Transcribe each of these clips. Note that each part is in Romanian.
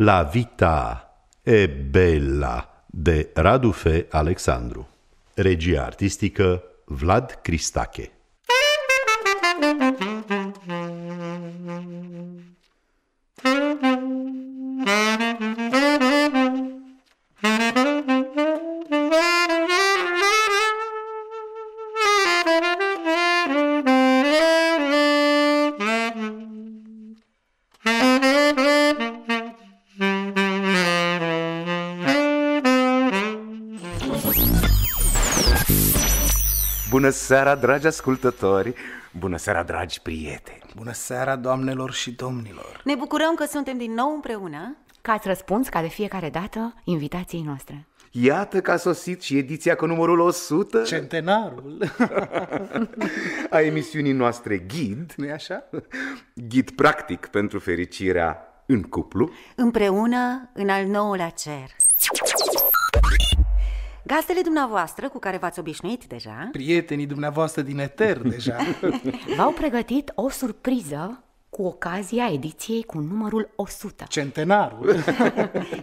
La vita e bella de Radufe Alexandru. Regia artistică Vlad Cristache. seara, dragi ascultători! Bună seara, dragi prieteni! Bună seara, doamnelor și domnilor! Ne bucurăm că suntem din nou împreună! Că ați răspuns, ca de fiecare dată, invitației noastre. Iată că a sosit și ediția cu numărul 100 Centenarul A emisiunii noastre Ghid nu așa? Ghid practic pentru fericirea în cuplu Împreună în al nouălea cer Gazdele dumneavoastră, cu care v-ați obișnuit deja... Prietenii dumneavoastră din Eter deja... V-au pregătit o surpriză cu ocazia ediției cu numărul 100. Centenarul!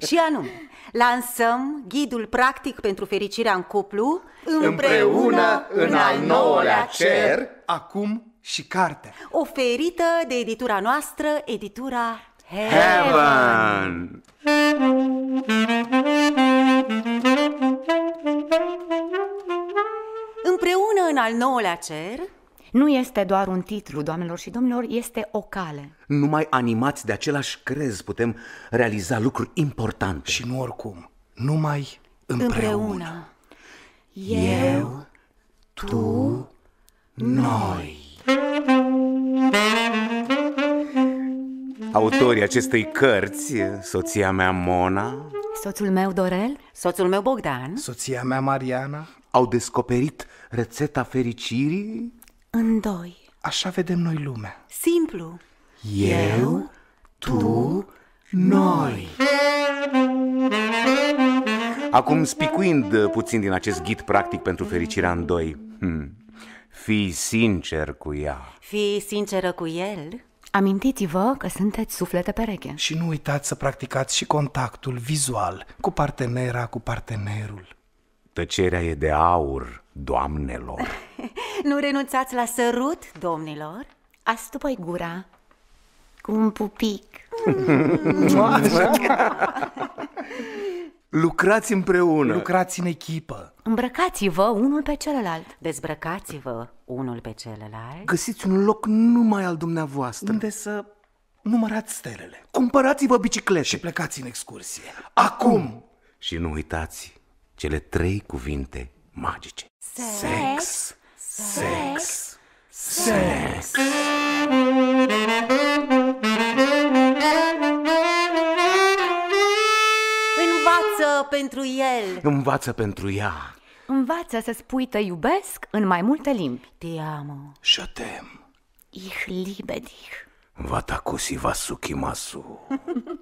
și anume, lansăm ghidul practic pentru fericirea în cuplu împreună, în al nouălea cer, acum și carte. Oferită de editura noastră, editura Heaven! Heaven. în al nouălea cer nu este doar un titlu, doamnelor și domnilor, este o cale. Numai animați de același crez putem realiza lucruri importante. Și nu oricum, numai împreună. împreună. Eu, tu, noi. Autorii acestei cărți, soția mea Mona, Soțul meu Dorel Soțul meu Bogdan Soția mea Mariana au descoperit rețeta fericirii? În doi. Așa vedem noi lumea. Simplu. Eu, tu, noi. Acum, spicuind puțin din acest ghid practic pentru fericirea în doi, hmm, fii sincer cu ea. Fii sinceră cu el. Amintiți-vă că sunteți suflete pereche. Și nu uitați să practicați și contactul vizual cu partenera, cu partenerul. Tăcerea e de aur, doamnelor Nu renunțați la sărut, domnilor? Astupă-i gura cu un pupic Lucrați împreună Lucrați în echipă Îmbrăcați-vă unul pe celălalt Dezbrăcați-vă unul pe celălalt Găsiți un loc numai al dumneavoastră Unde să numărați stelele Cumpărați-vă biciclete Și plecați în excursie Acum! Acum. Și nu uitați cele trei cuvinte magice. Sex! Sex! Sex! Păi învață pentru el! Învață pentru ea! Învață să spui te iubesc în mai multe limbi. Te amo. Și tem. Ich liebe dich. Watakusi Vasukimasu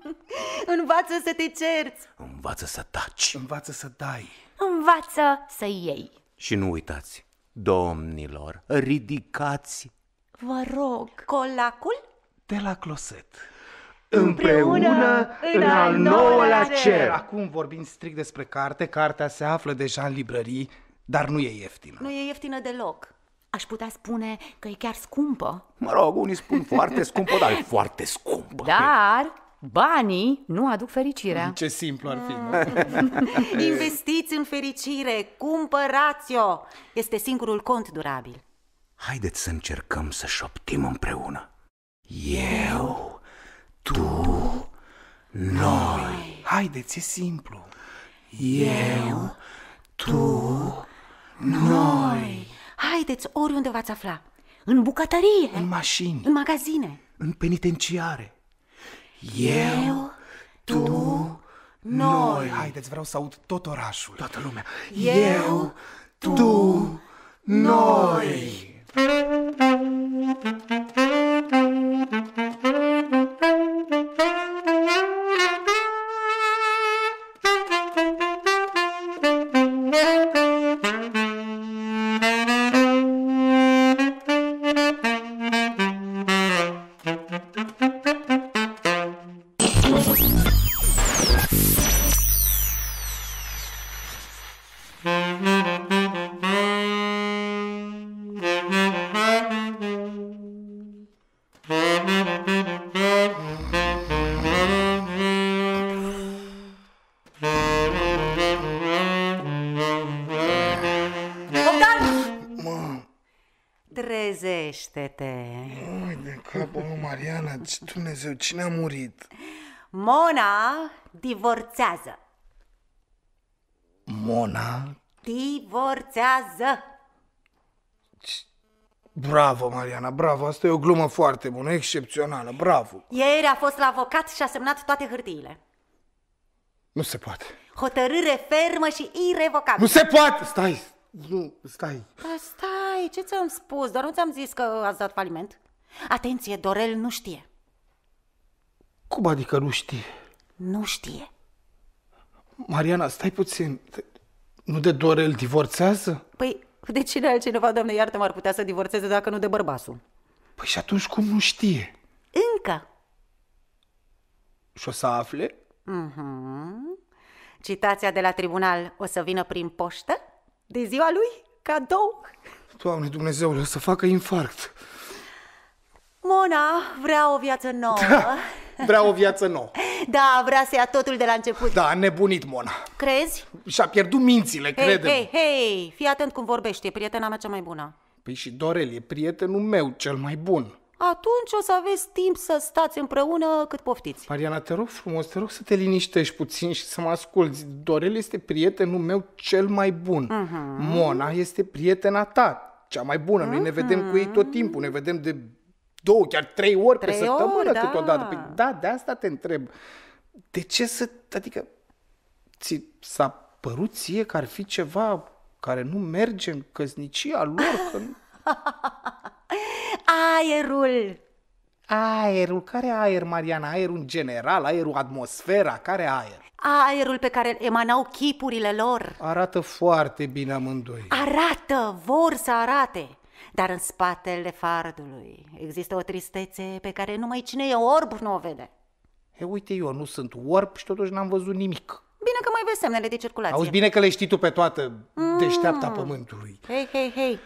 Învață să te cerți Învață să taci Învață să dai Învață să iei Și nu uitați, domnilor, ridicați Vă rog, colacul? De la closet Împreună, Împreună în al nouălea cer Acum vorbim strict despre carte Cartea se află deja în librării, dar nu e ieftină Nu e ieftină deloc Aș putea spune că e chiar scumpă. Mă rog, unii spun foarte scumpă, dar e foarte scumpă. Dar banii nu aduc fericirea. Ce simplu ar fi. Investiți în fericire, cumpărați-o. Este singurul cont durabil. Haideți să încercăm să șoptim împreună. Eu, tu, noi. Haideți, e simplu. Eu, tu, noi. Haideți oriunde v-ați afla. În bucătărie. În mașini. În magazine. În penitenciare. Eu, tu, tu, noi. Haideți, vreau să aud tot orașul. Toată lumea. Eu, tu, tu noi. noi. Trezește-te! Ai de capul Mariana, ce Dumnezeu, cine a murit? Mona divorțează. Mona? Divorțează. Bravo, Mariana, bravo, asta e o glumă foarte bună, excepțională, bravo. Ieri a fost la avocat și a semnat toate hârtiile. Nu se poate. Hotărâre fermă și irevocabilă. Nu se poate! Stai! Nu, stai! stai! Păi, ce ți-am spus? Doar nu ți-am zis că ați dat faliment? Atenție, Dorel nu știe. Cum adică nu știe? Nu știe. Mariana, stai puțin. Nu de Dorel divorțează? Păi, de cine altcineva, doamne, iartă m ar putea să divorțeze dacă nu de bărbasul? Păi și atunci cum nu știe? Încă. Și o să afle? Mhm. Citația de la tribunal o să vină prin poștă? De ziua lui? Cadou? Doamne Dumnezeu, o să facă infarct. Mona vrea o viață nouă. Da, vrea o viață nouă. Da, vrea să ia totul de la început. Da, nebunit Mona. Crezi? Și-a pierdut mințile, hey, crede Hei, hei, fii atent cum vorbești, e prietena mea cea mai bună. Păi și Dorel e prietenul meu cel mai bun atunci o să aveți timp să stați împreună cât poftiți. Mariana, te rog frumos, te rog să te liniștești puțin și să mă asculți. Dorel este prietenul meu cel mai bun. Uh-huh. Mona este prietena ta, cea mai bună. Noi uh-huh. ne vedem cu ei mhm. tot timpul, ne vedem de două, chiar trei ori trei pe săptămână ori, da. câteodată. Păi, da, de asta te întreb. De ce să... Adică, ți s-a părut ție că ar fi ceva care nu merge în căsnicia lor? Că nu aerul. Aerul, care aer, Mariana? Aerul în general, aerul, atmosfera, care aer? Aerul pe care emanau chipurile lor. Arată foarte bine amândoi. Arată, vor să arate. Dar în spatele fardului există o tristețe pe care numai cine e orb nu o vede. E, uite, eu nu sunt orb și totuși n-am văzut nimic. Bine că mai vezi semnele de circulație. Auzi bine că le știi tu pe toată mm. pământului. Hei, hei, hei.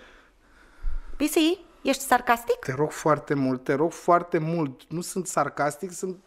Pisii? Ești sarcastic? Te rog foarte mult, te rog foarte mult. Nu sunt sarcastic, sunt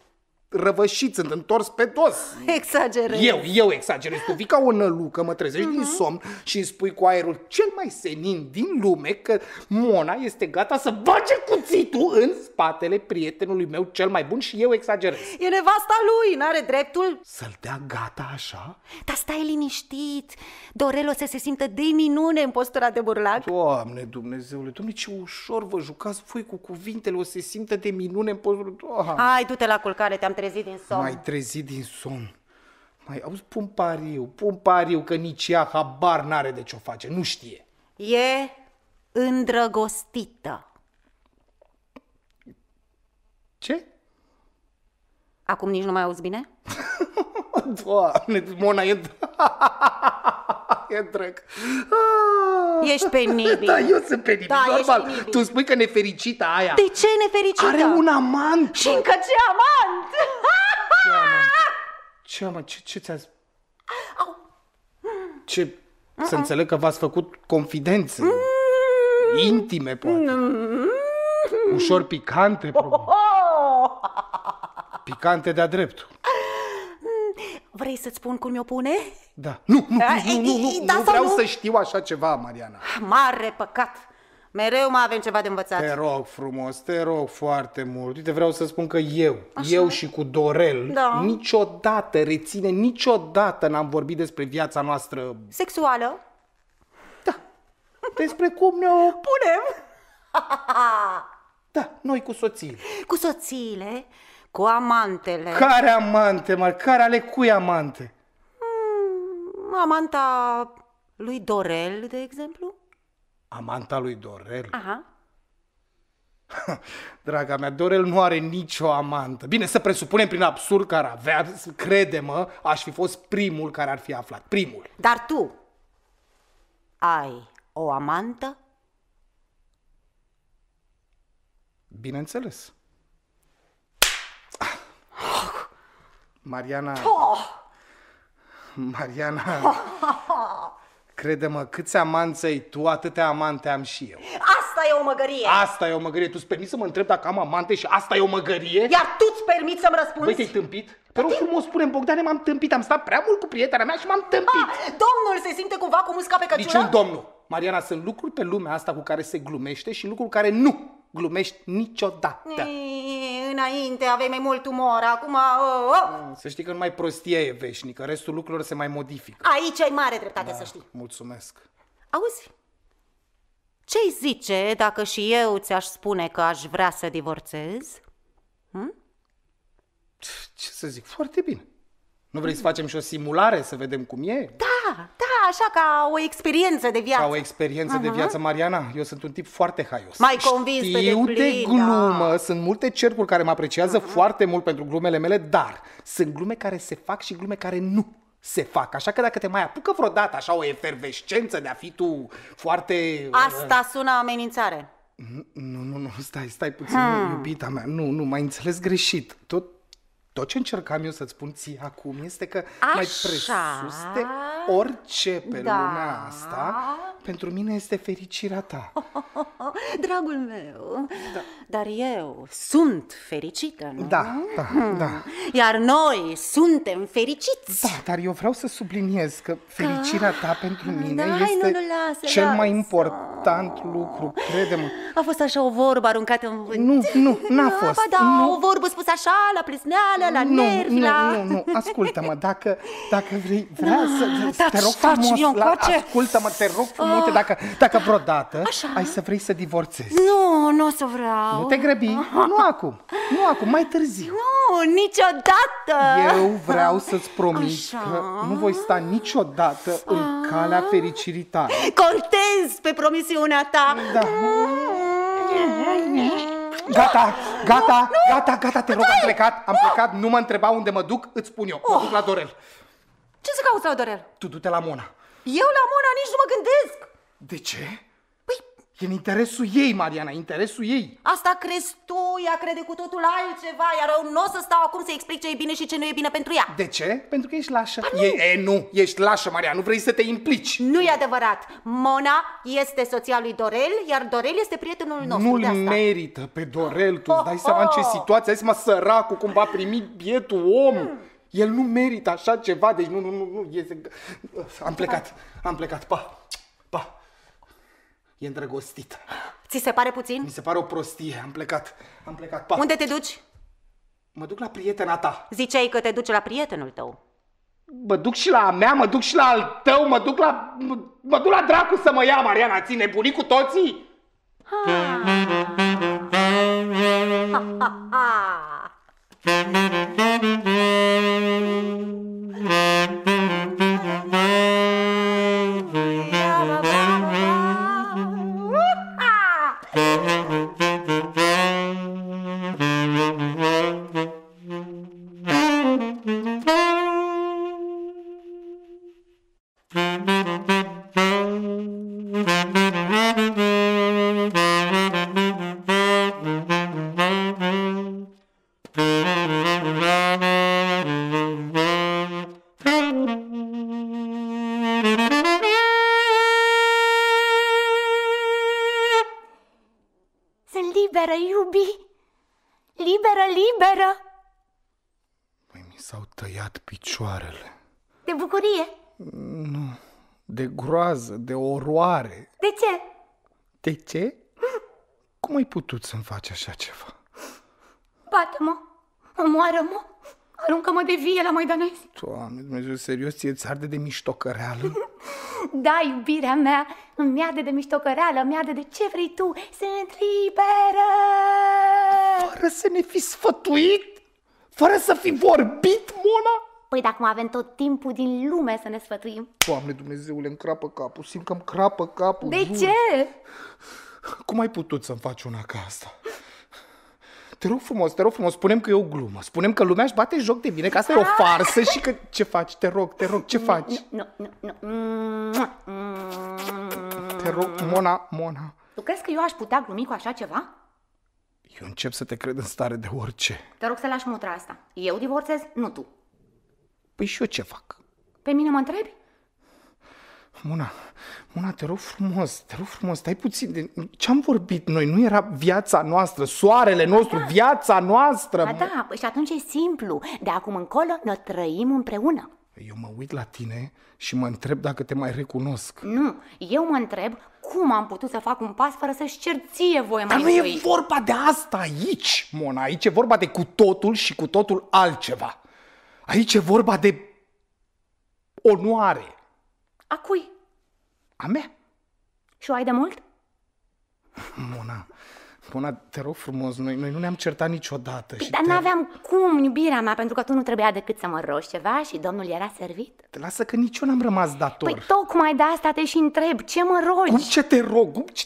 răvășit, sunt întors pe dos. Exagerez. Eu, eu exagerez. Tu vii ca o nălucă, mă trezești uh-huh. din mhm. somn și îmi spui cu aerul cel mai senin din lume că Mona este gata să bage cuțitul în spatele prietenului meu cel mai bun și eu exagerez. E nevasta lui, n-are dreptul. Să-l dea gata așa? Dar stai liniștit. Dorelo să se simtă de minune în postura de burlac. Doamne Dumnezeule, domne, ce ușor vă jucați voi cu cuvintele, o să se simtă de minune în postura... Doamne. Hai, du-te la culcare, te-am trezit din somn. M-ai trezit din somn. Mai auzi, pun pariu, pun pariu că nici ea habar n-are de ce o face, nu știe. E îndrăgostită. Ce? Acum nici nu mai auzi bine? Doamne, Mona e... e ah. Ești penibil. Da, eu sunt penibil, da, normal. Penibil. Tu spui că nefericită aia. De ce nefericită? Are un amant. Și încă ce amant? Ce amant? Ce amant? Ce, ce ți-a zis? Ce? Uh-uh. Să înțeleg că v-ați făcut confidențe. Mm. Intime, poate. Mm. Ușor picante, oh, probabil. Oh. Picante de-a dreptul. Mm. Vrei să-ți spun cum mi-o pune? Da. Nu, nu, A, nu, nu, nu, da nu da vreau nu? să știu așa ceva, Mariana. Mare păcat. Mereu mai avem ceva de învățat. Te rog frumos, te rog foarte mult. Uite, vreau să spun că eu, Așa. eu și cu Dorel, da. niciodată, reține, niciodată n-am vorbit despre viața noastră... Sexuală? Da. Despre cum ne-o... Punem! da, noi cu soțiile. Cu soțiile, cu amantele. Care amante, mă? Care ale cui amante? Amanta lui Dorel, de exemplu? Amanta lui Dorel? Aha. Draga mea, Dorel nu are nicio amantă. Bine, să presupunem prin absurd că ar avea, crede-mă, aș fi fost primul care ar fi aflat. Primul. Dar tu ai o amantă? Bineînțeles. Ah. Mariana... Oh! Mariana, crede-mă, câți amanți ai tu, atâtea amante am și eu. Asta e o măgărie. Asta e o măgărie. Tu-ți permiți să mă întreb dacă am amante și asta e o măgărie? Iar tu-ți permiți să-mi răspunzi? Băi, te-ai tâmpit? Te păi, rog frumos, spune Bogdane, m-am tâmpit, am stat prea mult cu prietena mea și m-am tâmpit. Ah, domnul se simte cumva cu musca pe căciulă? Niciun domnul. Mariana, sunt lucruri pe lumea asta cu care se glumește și lucruri care nu glumești niciodată. Mm înainte aveai mai mult umor, acum... Oh, oh. Mm, să știi că numai prostia e veșnică, restul lucrurilor se mai modifică. Aici ai mare dreptate, da, să știi. mulțumesc. Auzi, ce-i zice dacă și eu ți-aș spune că aș vrea să divorțez? Hm? Ce să zic, foarte bine. Nu vrei să facem și o simulare, să vedem cum e? Da, așa ca o experiență de viață. Ca o experiență uh-huh. de viață, Mariana. Eu sunt un tip foarte haios. Mai convins Știu de, plin, da. de glumă. Da. Sunt multe cercuri care mă apreciază uh-huh. foarte mult pentru glumele mele, dar sunt glume care se fac și glume care nu se fac. Așa că dacă te mai apucă vreodată așa o efervescență de a fi tu foarte... Uh, Asta sună amenințare. Nu, nu, nu, stai, stai puțin, hmm. iubita mea, nu, nu, m-ai înțeles greșit. Tot tot ce încercam eu să-ți spun ție acum este că Așa. mai presus de orice pe da. lumea asta pentru mine este fericirea ta. Dragul meu, da. dar eu sunt fericită, nu? Da, da, da. Iar noi suntem fericiți. Da, dar eu vreau să subliniez că fericirea ta pentru ah, mine da, este nu, nu, lasă, cel lasă. mai important lucru, crede-mă. A fost așa o vorbă aruncată în vânt. Nu, nu, n-a ah, fost. da, nu. o vorbă spusă așa, la plisneală, la nu, nervi, nu, la... Nu, nu, ascultă-mă, dacă, dacă vrei, vrea da, să... Da, te rog frumos, la, ascultă-mă, te rog frumos uite, dacă, dacă da. vreodată Așa. ai să vrei să divorțezi. Nu, nu o să vreau. Nu te grăbi, nu acum, nu acum, mai târziu. Nu, niciodată. Eu vreau să-ți promit Așa. că nu voi sta niciodată A. în calea fericirii tale. Contez pe promisiunea ta. Da. Gata, gata, nu, gata, gata, te rog, am plecat, am plecat, nu mă întreba unde mă duc, îți spun eu, mă oh. duc la Dorel. Ce să cauți la Dorel? Tu du-te la Mona. Eu la Mona nici nu mă gândesc. De ce? Păi... E în interesul ei, Mariana, interesul ei. Asta crezi tu, ea crede cu totul altceva, iar eu nu o să stau acum să explic ce e bine și ce nu e bine pentru ea. De ce? Pentru că ești lașă. Ah, nu. E, e, nu, ești lașă, Mariana, nu vrei să te implici. Nu e adevărat. Mona este soția lui Dorel, iar Dorel este prietenul nostru Nu-l merită pe Dorel, tu oh, dai seama oh. în ce oh. situație, ai mă săracul cum va primi bietul om. Hmm. El nu merită așa ceva, deci nu, nu, nu, nu, este... Am plecat, am plecat, pa! E îndrăgostit. Ți se pare puțin? Mi se pare o prostie. Am plecat. Am plecat. Pa. Unde te duci? Mă duc la prietena ta. Ziceai că te duci la prietenul tău. Mă duc și la a mea, mă duc și la al tău, mă duc la... Mă, mă duc la dracu să mă ia, Mariana, ține bunii cu toții? Ha. Ha, ha, ha. liberă, liberă! Mai păi, mi s-au tăiat picioarele. De bucurie? Nu, de groază, de oroare. De ce? De ce? Cum ai putut să-mi faci așa ceva? Bate-mă, omoară-mă, aruncă-mă de vie la Maidanezi. Doamne, Dumnezeu, serios, ție ți arde de miștocăreală? Da, iubirea mea, îmi arde de miștocăreală, îmi arde de ce vrei tu, sunt liberă! fără să ne fi sfătuit? Fără să fi vorbit, Mona? Păi dacă mai avem tot timpul din lume să ne sfătuim. Doamne Dumnezeule, îmi crapă capul, simt că îmi crapă capul. De jur. ce? Cum ai putut să-mi faci una ca asta? Te rog frumos, te rog frumos, spunem că e o glumă. Spunem că lumea își bate joc de mine, că asta e o ah! farsă și că... Ce faci? Te rog, te rog, ce faci? Nu, nu, nu. Te rog, Mona, Mona. Tu crezi că eu aș putea glumi cu așa ceva? Eu încep să te cred în stare de orice. Te rog să lași mutra asta. Eu divorțez, nu tu. Păi și eu ce fac? Pe mine mă întrebi? Mona, Mona, te rog frumos, te rog frumos, stai puțin. De... Ce-am vorbit noi? Nu era viața noastră, soarele da, nostru, da. viața noastră. Da, da, păi și atunci e simplu. De acum încolo ne trăim împreună. Eu mă uit la tine și mă întreb dacă te mai recunosc. Nu, eu mă întreb cum am putut să fac un pas fără să-și cer ție voie Dar nu întâi. e vorba de asta aici, Mona. Aici e vorba de cu totul și cu totul altceva. Aici e vorba de onoare. A cui? A mea. Și o ai de mult? Mona, Ona, te rog frumos, noi, noi nu ne-am certat niciodată. Păi, și dar te... n-aveam cum, iubirea mea, pentru că tu nu trebuia decât să mă rogi ceva și domnul era servit. Te lasă că nici eu n-am rămas dator. Păi tocmai de asta te și întreb, ce mă rogi? Cum ce te rog? Cum ce...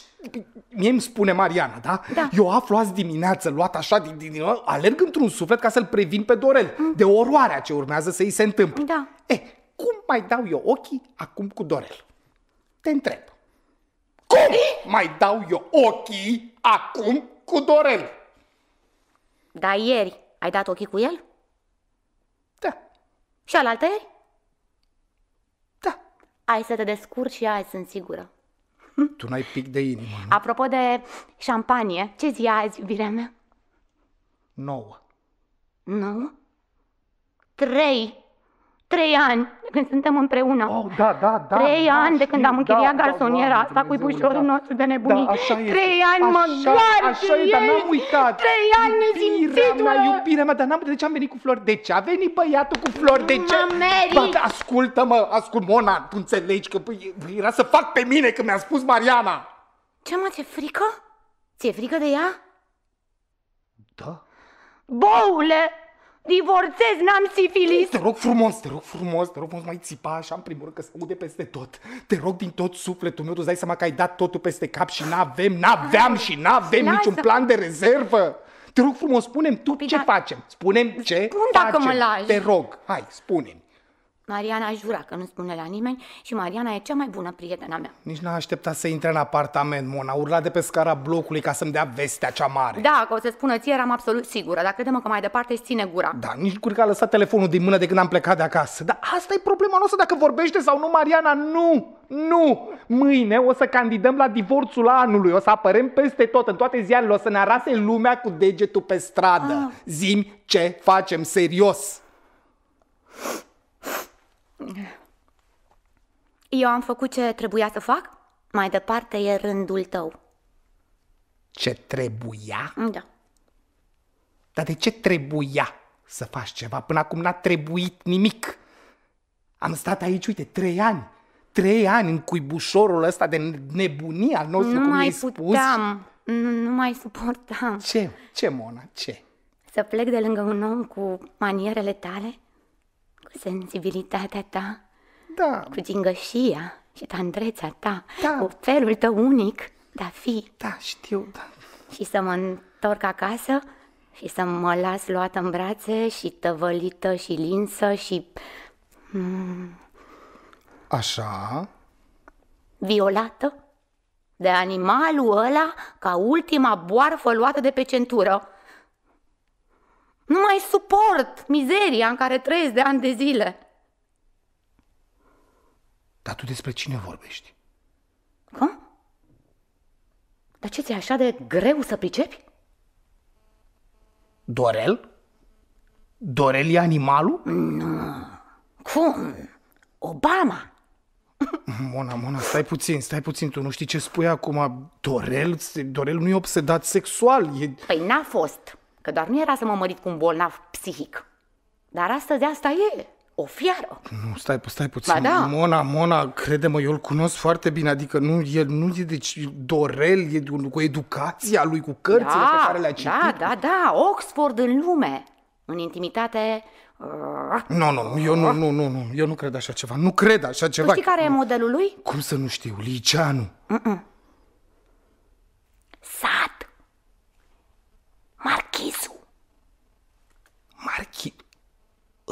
Mie îmi spune Mariana, da? da? Eu aflu azi dimineață, luat așa din, din, din alerg într-un suflet ca să-l previn pe Dorel mm. de oroarea ce urmează să-i se întâmple. Da. Eh, cum mai dau eu ochii acum cu Dorel? Te întreb. Cum eh? mai dau eu ochii acum cu Dorel. Da, ieri ai dat ochii cu el? Da. Și alaltă ieri? Da. Ai să te descurci și azi, sunt sigură. Tu n-ai pic de inimă, nu? Apropo de șampanie, ce zi azi, iubirea mea? Nouă. Nouă? Trei trei ani de când suntem împreună. Oh, da, da, da. Trei da, ani da, de când am închiriat da, garsoniera da, asta cu ibușorul da. nostru de nebunii. Da, așa este. Trei ani așa, mă doar Așa e, dar n-am uitat. Trei ani simțit, Mea, iubirea mea, dar n-am de ce am venit cu flori. De ce a venit băiatul cu flori? De ce? Mă ba, ascultă-mă, ascult, Mona, tu înțelegi că era să fac pe mine când mi-a spus Mariana. Ce mă, ți-e frică? Ți-e frică de ea? Da. Boule, Divorțez, n-am sifilis. Te rog frumos, te rog frumos, te rog frumos, mai țipa așa în primul rând că se aude peste tot. Te rog din tot sufletul meu, tu dai seama că ai dat totul peste cap și n-avem, n-aveam și n-avem niciun plan de rezervă. Te rog frumos, spunem tu păi ce da. facem. Spunem ce Spun facem. dacă mă lași. Te rog, hai, spunem. Mariana a jura că nu spune la nimeni și Mariana e cea mai bună prietena mea. Nici n-a așteptat să intre în apartament, Mona. Urla de pe scara blocului ca să-mi dea vestea cea mare. Da, că o să spună ție, eram absolut sigură, dar credem că mai departe îți ține gura. Da, nici cur a lăsat telefonul din mână de când am plecat de acasă. Dar asta e problema noastră, dacă vorbește sau nu, Mariana, nu! Nu! Mâine o să candidăm la divorțul anului, o să apărăm peste tot, în toate ziarele, o să ne arase lumea cu degetul pe stradă. Ah. Zim ce facem serios! Eu am făcut ce trebuia să fac? Mai departe e rândul tău. Ce trebuia? Da. Dar de ce trebuia să faci ceva? Până acum n-a trebuit nimic. Am stat aici, uite, trei ani. Trei ani în cuibușorul ăsta de nebunie al nostru, nu cum mai spus. Puteam. Nu, nu mai suportam. Ce? Ce, Mona? Ce? Să plec de lângă un om cu manierele tale? sensibilitatea ta, da. cu gingășia și tandrețea ta, da. cu felul tău unic de a fi. Da, știu, da. Și să mă întorc acasă și să mă las luată în brațe și tăvălită și linsă și... Mm, Așa? Violată? De animalul ăla ca ultima boarfă luată de pe centură. Nu mai suport mizeria în care trăiesc de ani de zile. Dar tu despre cine vorbești? Cum? Dar ce ți-e așa de greu să pricepi? Dorel? Dorel e animalul? Nu. Cum? Obama. Mona, Mona, stai puțin, stai puțin, tu nu știi ce spui acum. Dorel, Dorel nu e obsedat sexual, e... Păi n-a fost. Că doar nu era să mă mărit cu un bolnav psihic. Dar astăzi asta e, o fiară. Nu, stai, stai puțin. Ba da. Mona, Mona, crede-mă, eu îl cunosc foarte bine. Adică nu el nu e deci Dorel, e cu educația lui, cu cărțile da, pe care le-a da, citit. Da, da, da, Oxford în lume. În intimitate... Uh, nu, no, nu, no, eu nu, nu, nu, nu, eu nu cred așa ceva, nu cred așa ceva. Tu știi care nu. e modelul lui? Cum să nu știu, Liceanu. Mm-mm. Sa Marchizul. Marchi...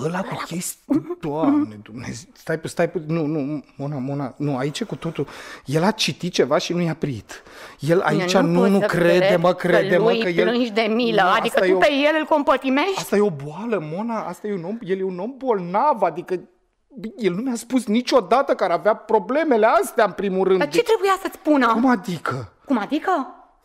Ăla cu chestii... Doamne Dumnezeu, stai, stai, nu, nu, Mona, Mona, nu, aici e cu totul. El a citit ceva și nu i-a prit. El aici eu nu, nu, nu crede, mă, crede, mă, că el... plângi de milă, nu, adică tu o... pe el îl compătimești? Asta e o boală, Mona, asta e un om, el e un om bolnav, adică el nu mi-a spus niciodată că ar avea problemele astea, în primul rând. Dar ce trebuia să-ți spună? Cum adică? Cum adică?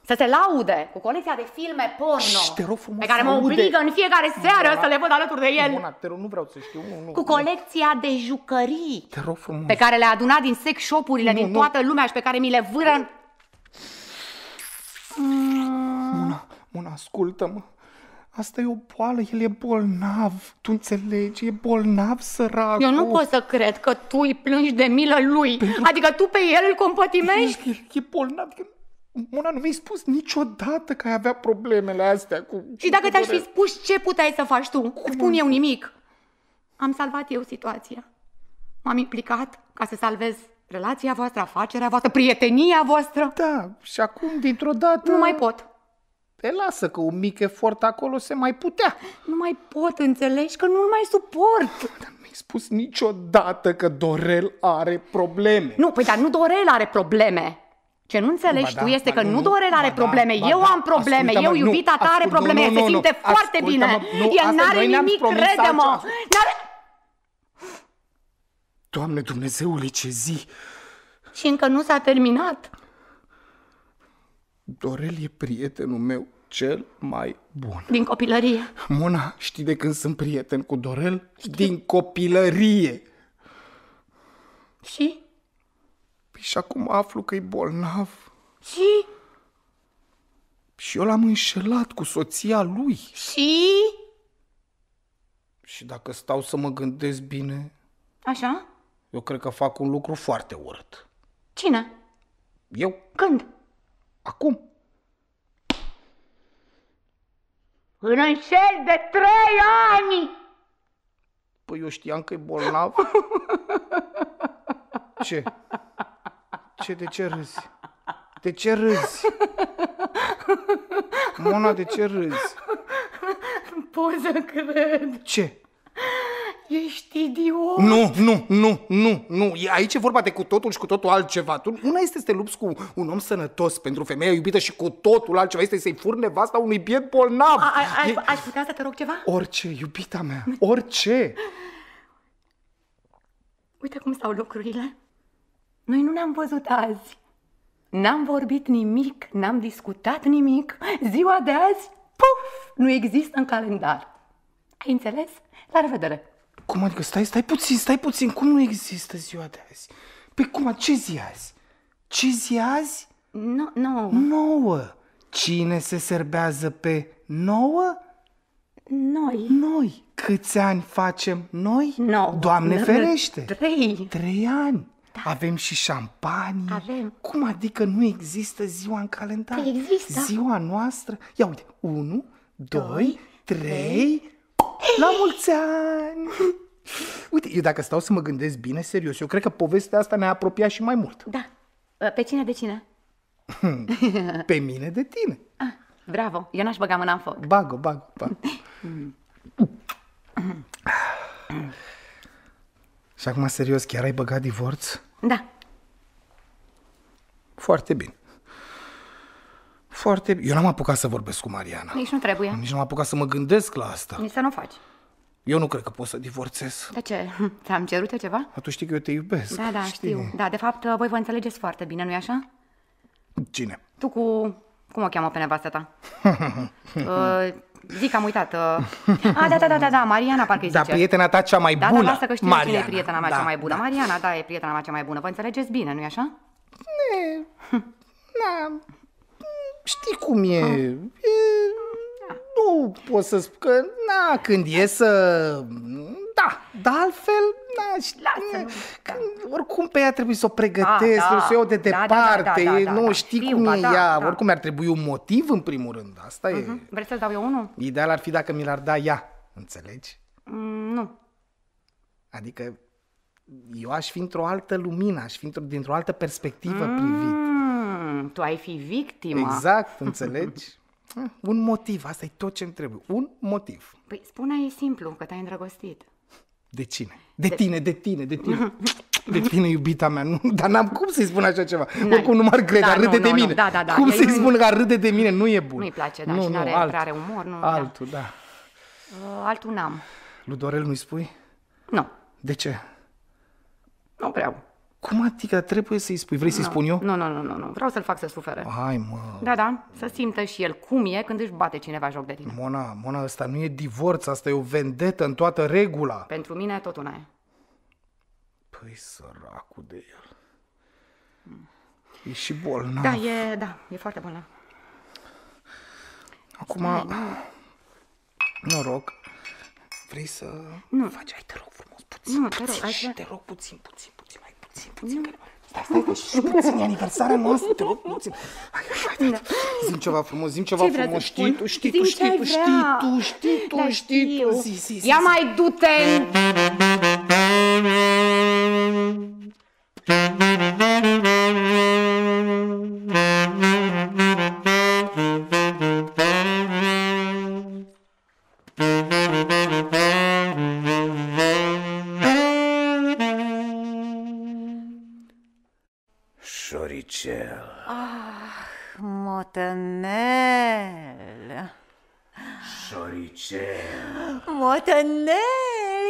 să se laude cu colecția de filme porno Și, te rog frumos, pe care mă obligă în fiecare seară să le văd alături de el. Mona, te rog, nu vreau să știu. Nu, nu, cu colecția nu. de jucării te rog frumos. pe care le-a adunat din sex shop-urile din nu. toată lumea și pe care mi le vâră în... Mona, mm. Mona, ascultă-mă. Asta e o boală, el e bolnav. Tu înțelegi? E bolnav săracul. Eu nu pot să cred că tu îi plângi de milă lui. Pentru... Adică tu pe el îl compătimești? El, el e bolnav. Adică Mona, nu mi-ai spus niciodată că ai avea problemele astea cu... Și dacă te-aș fi spus ce puteai să faci tu? Cum? Spun eu nimic. Am salvat eu situația. M-am implicat ca să salvez relația voastră, afacerea voastră, prietenia voastră. Da, și acum, dintr-o dată... Nu mai pot. Te lasă că un mic efort acolo se mai putea. Nu mai pot, înțelegi? Că nu mai suport. Dar nu mi-ai spus niciodată că Dorel are probleme. Nu, păi dar nu Dorel are probleme. Ce nu înțelegi ba, tu da. este că nu, nu Dorel are ba, da. probleme, ba, eu da. am probleme, eu iubita ta are probleme, nu, nu, se simte nu, foarte bine. Nu, El n-are nimic, crede-mă. N-are... Doamne Dumnezeule, ce zi! Și încă nu s-a terminat. Dorel e prietenul meu cel mai bun. Din copilărie. Mona, știi de când sunt prieten cu Dorel? Știi? Din copilărie. Și? și acum aflu că e bolnav. Și? Și eu l-am înșelat cu soția lui. Și? Și dacă stau să mă gândesc bine... Așa? Eu cred că fac un lucru foarte urât. Cine? Eu. Când? Acum. În înșel de trei ani! Păi eu știam că e bolnav. Ce? Ce, de ce râzi? De ce râzi? Mona, de ce râzi? Poză, cred. Ce? Ești idiot! Nu, nu, nu, nu, nu. Aici e vorba de cu totul și cu totul altceva. Tu, una este să te lupți cu un om sănătos pentru femeia iubită și cu totul altceva este să-i furi nevasta unui biet bolnav. A, a, a, e... Aș putea să te rog ceva? Orice, iubita mea, orice. Uite cum stau lucrurile. Noi nu ne-am văzut azi. N-am vorbit nimic, n-am discutat nimic. Ziua de azi, puf, nu există în calendar. Ai înțeles? La revedere! Cum adică? Stai, stai puțin, stai puțin. Cum nu există ziua de azi? Pe păi cum? Ce zi azi? Ce zi azi? No, nouă. Nouă. Cine se serbează pe nouă? Noi. Noi. Câți ani facem noi? Nouă. Doamne ferește! Trei. Trei ani da. Avem și șampanie. Avem. Cum adică nu există ziua în calendar? Păi există. Ziua noastră. Ia uite, 1, 2, 3, la mulți ani! Uite, eu dacă stau să mă gândesc bine, serios, eu cred că povestea asta ne-a apropiat și mai mult. Da. Ă, pe cine de cine? Pe mine de tine. Ah, bravo, eu n-aș băga mâna în foc. Bago, bagă, bagă. Și acum, serios, chiar ai băgat divorț? Da. Foarte bine. Foarte bine. Eu n-am apucat să vorbesc cu Mariana. Nici nu trebuie. Nici n-am apucat să mă gândesc la asta. Nici să nu faci. Eu nu cred că pot să divorțez. De ce? Ți-am cerut eu ceva? A, tu știi că eu te iubesc. Da, da, știu. știu. Da, de fapt, voi vă înțelegeți foarte bine, nu-i așa? Cine? Tu cu... Cum o cheamă pe nevastă ta? uh, Zic, am uitat. Uh... A, da, da, da, da, da, Mariana parcă da, zice. Da, prietena ta cea mai da, bună, Da, da, lasă că știu Mariana. cine e prietena mea da, cea mai bună. Da. Mariana, da, e prietena mea cea mai bună. Vă înțelegeți bine, nu-i așa? Ne, na, știi cum e. e nu pot să spun că, na, când e să da, dar altfel, da, Lasă, da. oricum pe ea trebuie să o pregătesc, da. să o iau de departe, da, da, da, da, nu da, știi știu, cum ba, e da, ea, da. oricum ar trebui un motiv în primul rând, asta uh-huh. e. Vreți să-ți dau eu unul? Ideal ar fi dacă mi l-ar da ea, înțelegi? Mm, nu. Adică eu aș fi într-o altă lumină, aș fi într-o, dintr-o altă perspectivă mm, privit. Tu ai fi victima. Exact, înțelegi? Un motiv, asta e tot ce îmi trebuie. Un motiv. Păi spune-i simplu că te-ai îndrăgostit. De cine? De, de tine, de tine, de tine. De tine, iubita mea, nu, dar n-am cum să-i spun așa ceva. N-ai. Oricum nu m-ar crede, da, ar râde nu, de nu, mine. Nu, da, da, da. Cum să-i spun că râde de mine, nu e bun. Nu-i place, da, nu, și nu are alt. prea are umor. Nu, da. altul, da. da. Uh, altul n-am. Ludorel Dorel nu-i spui? Nu. De ce? Nu vreau. Cum adică trebuie să-i spui? Vrei no, să-i spun eu? Nu, nu, nu, nu, nu. Vreau să-l fac să sufere. Hai, mă. Da, da, să simtă și el cum e când își bate cineva joc de tine. Mona, Mona, asta nu e divorț, asta e o vendetă în toată regula. Pentru mine tot una e. Păi săracul de el. E și bolnav. Da, e, da, e foarte bolnav. Acum, Stai, nu. noroc, vrei să nu. faci, hai te rog frumos, puțin, nu, te rog, puțin, te rog puțin, puțin puțin, puțin. Că... Stai, stai, stai, și puțin, e aniversarea noastră, te rog, puțin. Hai, hai, hai, hai. Da. Zim ceva frumos, zim ceva ce frumos, știi tu, știi tu, știi tu, da, știi tu, știi tu, știi tu, zi, zi, zi. Ia mai du-te! Da. cel. Ah, motănel. Șoricel. Motănel,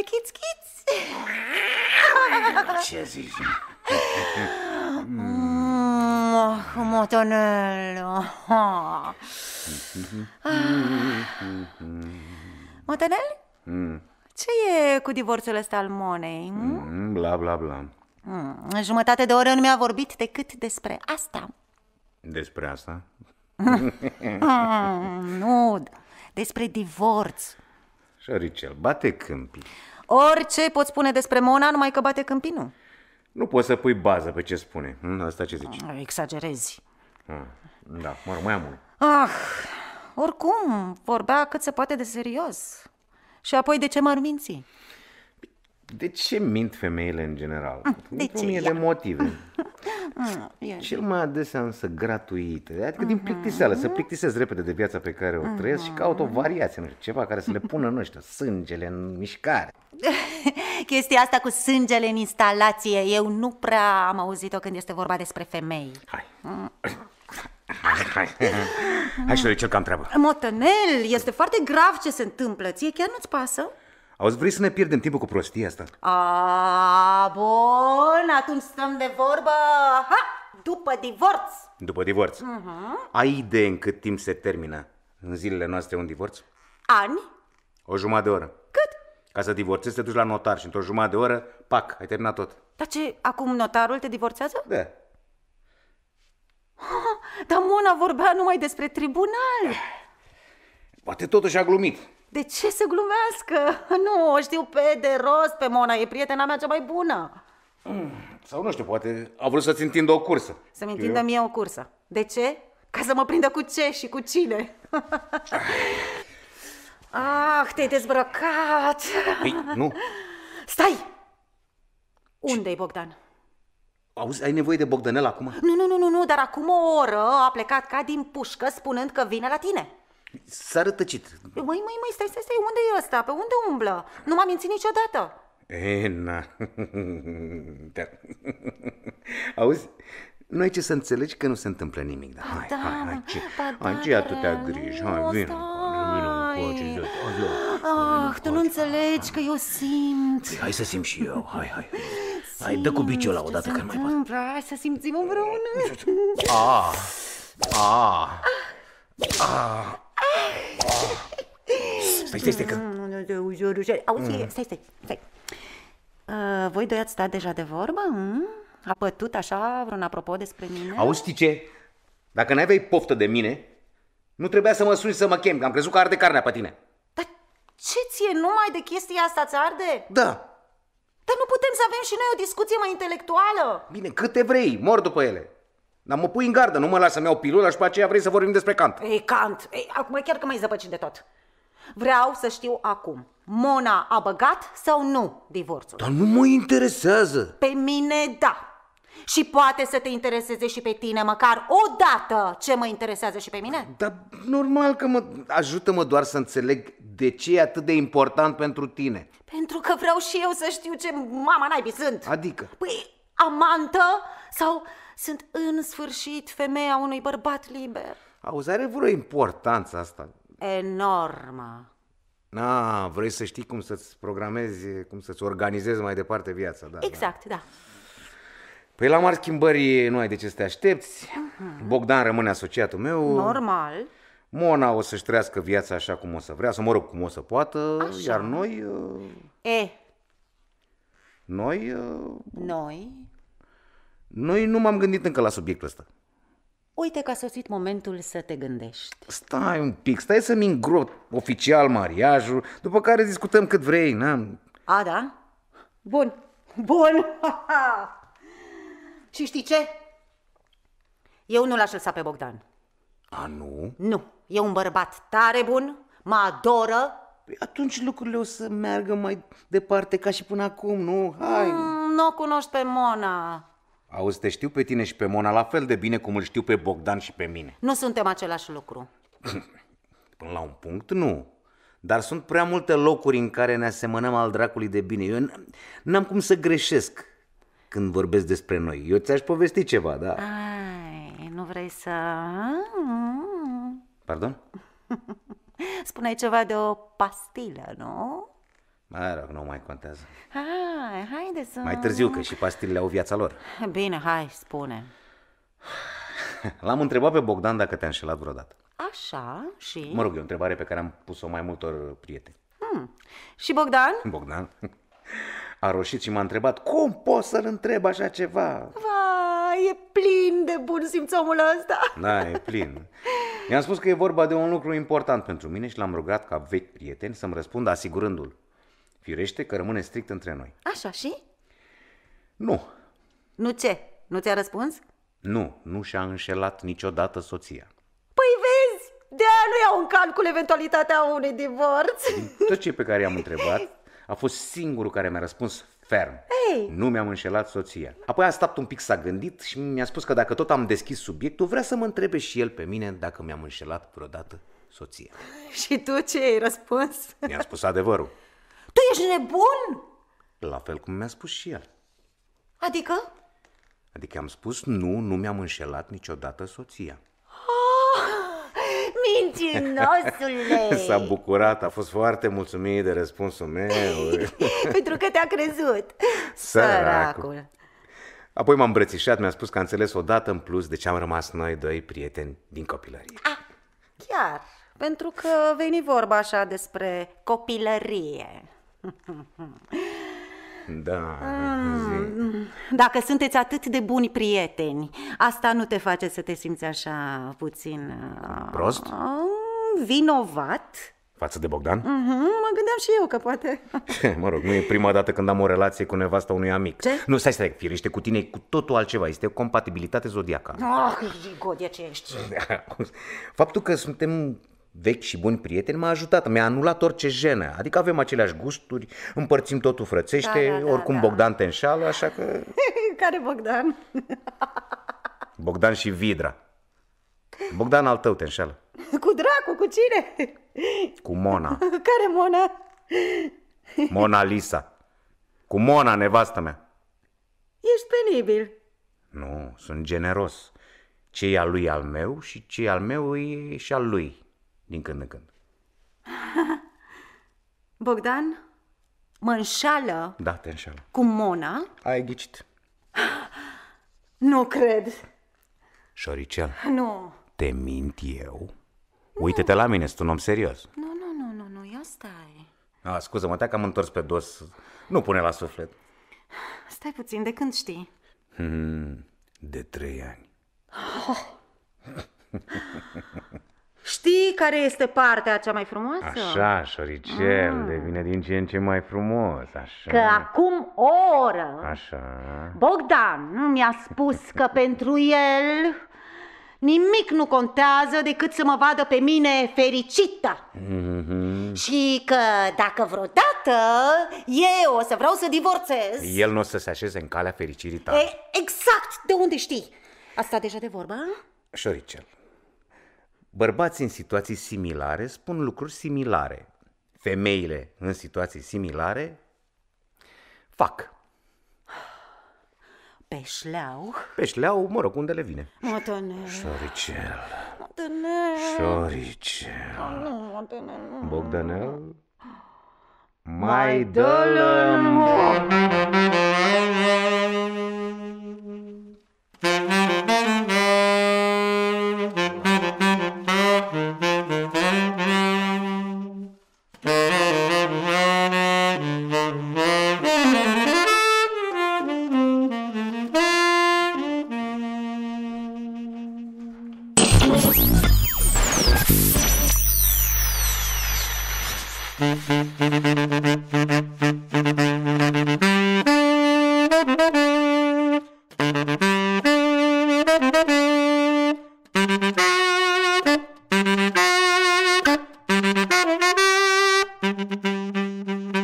Chiți, chiți! Ce zici? Oh, motănel! Ah. Motonel? Mm. Ce e cu divorțul ăsta al Monei? Mm, bla, bla, bla. Hmm, jumătate de oră nu mi-a vorbit decât despre asta. Despre asta? Hmm, nu, despre divorț. Șoricel, bate câmpii. Orice pot spune despre Mona, numai că bate câmpii nu. Nu poți să pui bază pe ce spune. Hmm, asta ce zici? Hmm, exagerezi. Da, mă rog, mai am unul. Ah, oricum, vorbea cât se poate de serios. Și apoi de ce m-ar minți? De ce mint femeile în general? Ah, ce? mie de motive. Ah, cel mai adesea însă gratuite. Adică din mhm. plictiseală, să plictisez repede de viața pe care o mhm. trăiesc și caut o variație, nu știu, ceva care să le pună, nu știu, sângele în mișcare. Chestia asta cu sângele în instalație, eu nu prea am auzit-o când este vorba despre femei. Hai. Hai, mm. hai. hai și noi cel cam treabă. Motonel, este foarte grav ce se întâmplă. Ție chiar nu-ți pasă? Auzi, vrei să ne pierdem timpul cu prostia asta? A, bun, atunci stăm de vorbă. Ha, după divorț. După divorț. Uh-huh. Ai idee în cât timp se termină în zilele noastre un divorț? Ani. O jumătate de oră. Cât? Ca să divorțezi, te duci la notar și într-o jumătate de oră, pac, ai terminat tot. Dar ce, acum notarul te divorțează? Da. Dar Mona vorbea numai despre tribunal. Poate totuși a glumit. De ce să glumească? Nu, o știu pe de rost pe Mona, e prietena mea cea mai bună. Mm, sau nu știu, poate a vrut să-ți întindă o cursă. Să-mi întindă mie o cursă. De ce? Ca să mă prindă cu ce și cu cine. ah, te-ai dezbrăcat. Păi, nu. Stai! unde e Bogdan? Auzi, ai nevoie de Bogdanel acum? Nu, nu, nu, nu, nu, dar acum o oră a plecat ca din pușcă spunând că vine la tine. S-a rătăcit. Păi măi, măi, măi, stai, stai, stai, unde e ăsta? Pe unde umblă? Nu m-a mințit niciodată. E, na. Da. Auzi, nu ai ce să înțelegi că nu se întâmplă nimic. Da, hai, da, hai, hai, ce, ba, hai, ce atâtea griji? Hai, vin. vino, vino, Ah, tu nu înțelegi că eu simt. Păi, hai să simt și eu, hai, hai. Hai, dă cu biciul la odată că mai pot. Hai să simțim împreună. Ah, ah, ah. ah. Păi stai, stai că... Mm, mm, mm, Auzi, mm. stai, stai, stai. Uh, voi doi ați stat deja de vorbă? Mm? A pătut așa vreun apropo despre mine? Auzi, știi ce? Dacă n-aveai poftă de mine, nu trebuia să mă suni să mă chem, că am crezut că arde carnea pe tine. Dar ce ție numai de chestia asta ți arde? Da. Dar nu putem să avem și noi o discuție mai intelectuală? Bine, câte vrei, mor după ele. Dar mă pui în gardă, nu mă las să-mi iau pilula și pe aceea vrei să vorbim despre Kant. E, Kant, e, acum chiar că mai zăpăcit de tot. Vreau să știu acum. Mona a băgat sau nu divorțul? Dar nu mă interesează. Pe mine da. Și poate să te intereseze și pe tine, măcar o dată ce mă interesează și pe mine? Dar normal că mă... Ajută-mă doar să înțeleg de ce e atât de important pentru tine. Pentru că vreau și eu să știu ce mama naibii sunt. Adică? Păi, amantă sau sunt în sfârșit femeia unui bărbat liber? Auzi, are vreo importanță asta? enormă. Na, vrei să știi cum să-ți programezi, cum să-ți organizezi mai departe viața, da. da. Exact, da. da. Păi la mari schimbări nu ai de ce să te aștepți. Uh-huh. Bogdan rămâne asociatul meu. Normal. Mona o să-și trăiască viața așa cum o să vrea, să mă rog cum o să poată, așa. iar noi... Uh... E. Noi... Uh... Noi? Noi nu m-am gândit încă la subiectul ăsta uite că a sosit momentul să te gândești. Stai un pic, stai să-mi îngrot oficial mariajul, după care discutăm cât vrei, n-am... A, da? Bun, bun! Și știi ce? Eu nu l-aș lăsa pe Bogdan. A, nu? Nu, e un bărbat tare bun, mă adoră. Păi atunci lucrurile o să meargă mai departe ca și până acum, nu? Hai! Mm, nu o cunoști pe Mona. Auzi, te știu pe tine și pe Mona la fel de bine cum îl știu pe Bogdan și pe mine. Nu suntem același lucru. Până la un punct, nu. Dar sunt prea multe locuri în care ne asemănăm al dracului de bine. Eu n-am cum să greșesc când vorbesc despre noi. Eu ți-aș povesti ceva, da? Ai, nu vrei să... Pardon? Spuneai ceva de o pastilă, nu? Mă rog, nu mai contează. Hai, haide să... Mai târziu, că și pastilele au viața lor. Bine, hai, spune. L-am întrebat pe Bogdan dacă te-a înșelat vreodată. Așa, și... Mă rog, e o întrebare pe care am pus-o mai multor prieteni. Hmm. Și Bogdan? Bogdan? A roșit și m-a întrebat cum pot să-l întreb așa ceva. Vai, e plin de bun simț omul ăsta. Da, e plin. I-am spus că e vorba de un lucru important pentru mine și l-am rugat ca vechi prieten să-mi răspundă asigurându-l Firește că rămâne strict între noi. Așa, și? Nu. Nu ce? Nu ți-a răspuns? Nu, nu și-a înșelat niciodată soția. Păi vezi, de aia nu iau în calcul eventualitatea unui divorț. Din tot ce pe care i-am întrebat, a fost singurul care mi-a răspuns ferm. Ei. Nu mi-am înșelat soția. Apoi a stat un pic, s-a gândit și mi-a spus că dacă tot am deschis subiectul, vrea să mă întrebe și el pe mine dacă mi-am înșelat vreodată soția. Și tu ce ai răspuns? Mi-a spus adevărul. Tu ești nebun? La fel cum mi-a spus și el. Adică? Adică am spus nu, nu mi-am înșelat niciodată soția. Ah, Mincinosule! S-a bucurat, a fost foarte mulțumit de răspunsul meu. Pentru că te-a crezut. Săracul. Apoi m-am îmbrățișat, mi-a spus că a înțeles odată în plus de ce am rămas noi doi prieteni din copilărie. Ah, chiar, pentru că veni vorba așa despre copilărie. Da, zi. Ah, dacă sunteți atât de buni prieteni, asta nu te face să te simți așa puțin... Ah, Prost? Vinovat. Față de Bogdan? Mm-hmm, mă gândeam și eu că poate. mă rog, nu e prima dată când am o relație cu nevasta unui amic. Ce? Nu, stai, stai, firește, cu tine e cu totul altceva. Este o compatibilitate zodiacală. Ah, oh, ce ești. Faptul că suntem vechi și buni prieteni, m-a ajutat, mi-a anulat orice jenă. Adică avem aceleași gusturi, împărțim totul frățește, da, da, da, oricum da. Bogdan te înșală, așa că... Care Bogdan? Bogdan și Vidra. Bogdan al tău te înșală. Cu dracu, cu cine? Cu Mona. Care Mona? Mona Lisa. Cu Mona, nevastă mea. Ești penibil. Nu, sunt generos. Ce e al lui al meu și ce e al meu e și al lui din când în când. Bogdan, mă înșală. Da, te înșală. Cu Mona. Ai ghicit. Nu cred. Șoricel. Nu. Te mint eu? Uite-te la mine, sunt un om serios. Nu, nu, nu, nu, nu, ia stai. A, scuză-mă, te am întors pe dos. Nu pune la suflet. Stai puțin, de când știi? Hmm, de trei ani. Oh. Știi care este partea cea mai frumoasă? Așa, șoricel, mm. devine din ce în ce mai frumos, așa. Că acum o oră... Așa... Bogdan mi-a spus că pentru el nimic nu contează decât să mă vadă pe mine fericită. Mm-hmm. Și că dacă vreodată eu o să vreau să divorțez... El nu o să se așeze în calea fericirii tale. E, exact, de unde știi? Asta deja de vorba? Șoricel, Bărbații în situații similare spun lucruri similare. Femeile în situații similare fac. Pe șleau. Pe șleau, mă rog, unde le vine? Motonel. Șoricel. Motonel. Șoricel. Motonel. Bogdanel. Mai dă-l în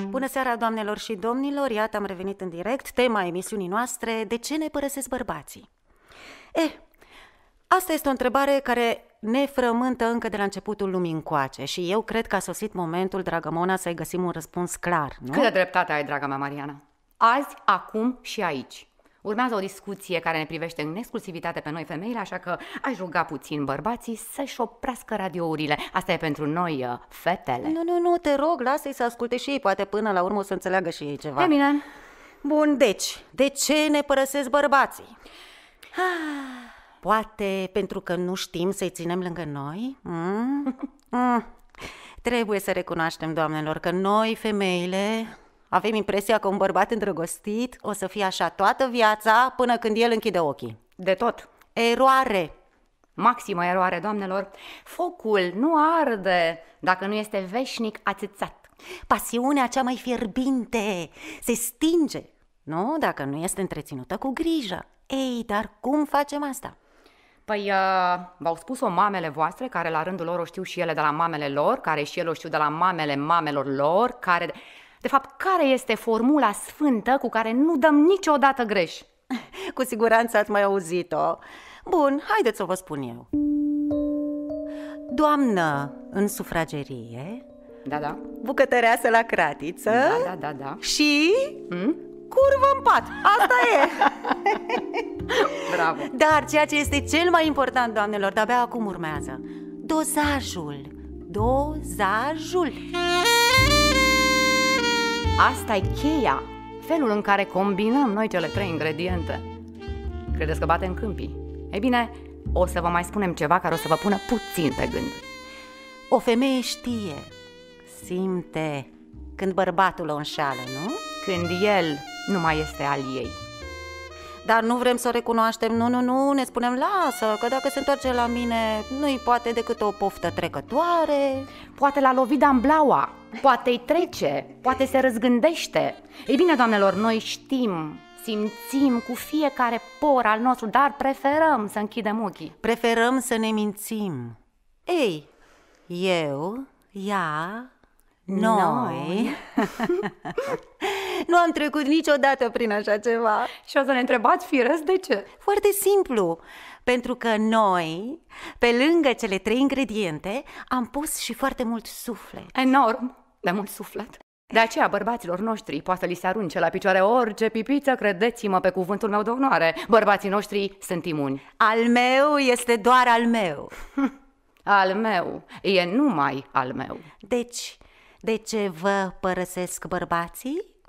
Bună seara, doamnelor și domnilor! Iată, am revenit în direct. Tema emisiunii noastre, de ce ne părăsesc bărbații? Eh, asta este o întrebare care ne frământă încă de la începutul lumii încoace și eu cred că a sosit momentul, dragă Mona, să-i găsim un răspuns clar, nu? Câtă dreptate ai, draga mea Mariana! Azi, acum și aici. Urmează o discuție care ne privește în exclusivitate pe noi femeile, așa că aș ruga puțin bărbații să-și oprească radiourile. Asta e pentru noi, uh, fetele. Nu, nu, nu, te rog, lasă-i să asculte și ei, poate până la urmă o să înțeleagă și ei ceva. E bine. Bun, deci, de ce ne părăsesc bărbații? poate pentru că nu știm să-i ținem lângă noi? Mm? Mm. Trebuie să recunoaștem, doamnelor, că noi, femeile, avem impresia că un bărbat îndrăgostit o să fie așa toată viața până când el închide ochii. De tot. Eroare. Maximă eroare, doamnelor. Focul nu arde dacă nu este veșnic atâțat. Pasiunea cea mai fierbinte se stinge, nu? Dacă nu este întreținută cu grijă. Ei, dar cum facem asta? Păi, uh, v-au spus-o mamele voastre, care la rândul lor o știu și ele de la mamele lor, care și ele o știu de la mamele mamelor lor, care... De fapt, care este formula sfântă cu care nu dăm niciodată greș? Cu siguranță ați mai auzit-o. Bun, haideți să vă spun eu. Doamnă în sufragerie, da, da. bucătăreasă la cratiță da, da, da, da. și mm? curvă în pat. Asta e! Bravo! Dar ceea ce este cel mai important, doamnelor, de-abia acum urmează. Dozajul. Dozajul. Asta e cheia, felul în care combinăm noi cele trei ingrediente. Credeți că batem câmpii? Ei bine, o să vă mai spunem ceva care o să vă pună puțin pe gând. O femeie știe, simte când bărbatul o înșală, nu? Când el nu mai este al ei dar nu vrem să o recunoaștem, nu, nu, nu, ne spunem lasă, că dacă se întoarce la mine nu-i poate decât o poftă trecătoare. Poate l-a lovit Blaua, poate îi trece, poate se răzgândește. Ei bine, doamnelor, noi știm simțim cu fiecare por al nostru, dar preferăm să închidem ochii. Preferăm să ne mințim. Ei, eu, ea, noi. noi. Nu am trecut niciodată prin așa ceva. Și o să ne întrebați firesc de ce? Foarte simplu. Pentru că noi, pe lângă cele trei ingrediente, am pus și foarte mult suflet. Enorm de mult suflet. De aceea, bărbaților noștri poate să li se arunce la picioare orice pipiță, credeți-mă pe cuvântul meu de onoare. Bărbații noștri sunt imuni. Al meu este doar al meu. Al meu e numai al meu. Deci, de ce vă părăsesc bărbații?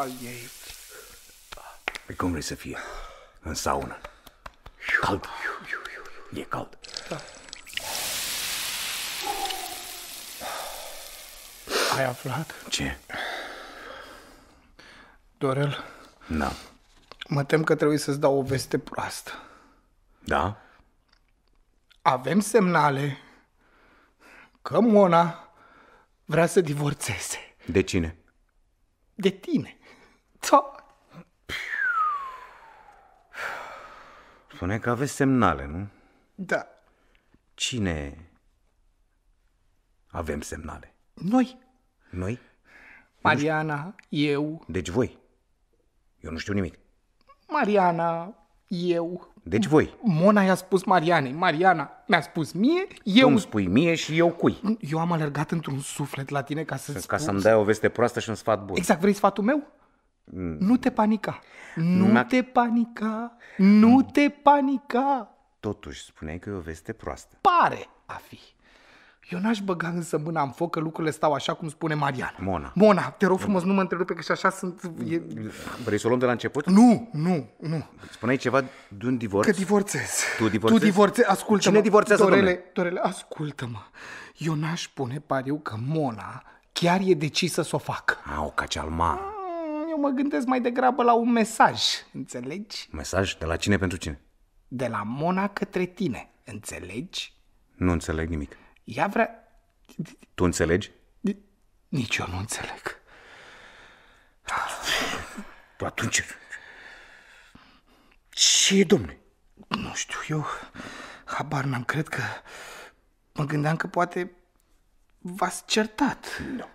al ei. Păi cum vrei să fie? În saună. Cald. E cald. Da. Ai aflat? Ce? Dorel? Da. Mă tem că trebuie să-ți dau o veste proastă. Da? Avem semnale că Mona vrea să divorțeze. De cine? De tine. Da. Spune că aveți semnale, nu? Da. Cine avem semnale? Noi. Noi? Mariana, eu. Deci voi. Eu nu știu nimic. Mariana, eu. Deci voi. Mona i-a spus Marianei, Mariana mi-a spus mie, eu... Tu îmi spui mie și eu cui. Eu am alergat într-un suflet la tine ca să-ți Ca să-mi dai o veste proastă și un sfat bun. Exact, vrei sfatul meu? Mm. Nu te panica. Nu Numai... te panica. Nu mm. te panica. Totuși, spuneai că e o veste proastă. Pare a fi. Eu n-aș băga însă mâna în foc că lucrurile stau așa cum spune Mariana. Mona. Mona, te rog mm. frumos, nu mă întrerupe că și așa sunt... E... Vrei să o luăm de la început? Nu, nu, nu. Spuneai ceva de un divorț? Că divorțez. Tu divorțezi? Tu divorțezi, ascultă-mă. Cine divorțează, Dorele, domne? Dorele, ascultă-mă. Eu n-aș pune pariu că Mona chiar e decisă să o facă. Au, ca cealma. Ah eu mă gândesc mai degrabă la un mesaj, înțelegi? Mesaj? De la cine pentru cine? De la Mona către tine, înțelegi? Nu înțeleg nimic. Ea vrea... Tu înțelegi? Nici eu nu înțeleg. Păi atunci... Ce e, domne? Nu știu, eu habar n-am, cred că... Mă gândeam că poate v-ați certat. Nu. No.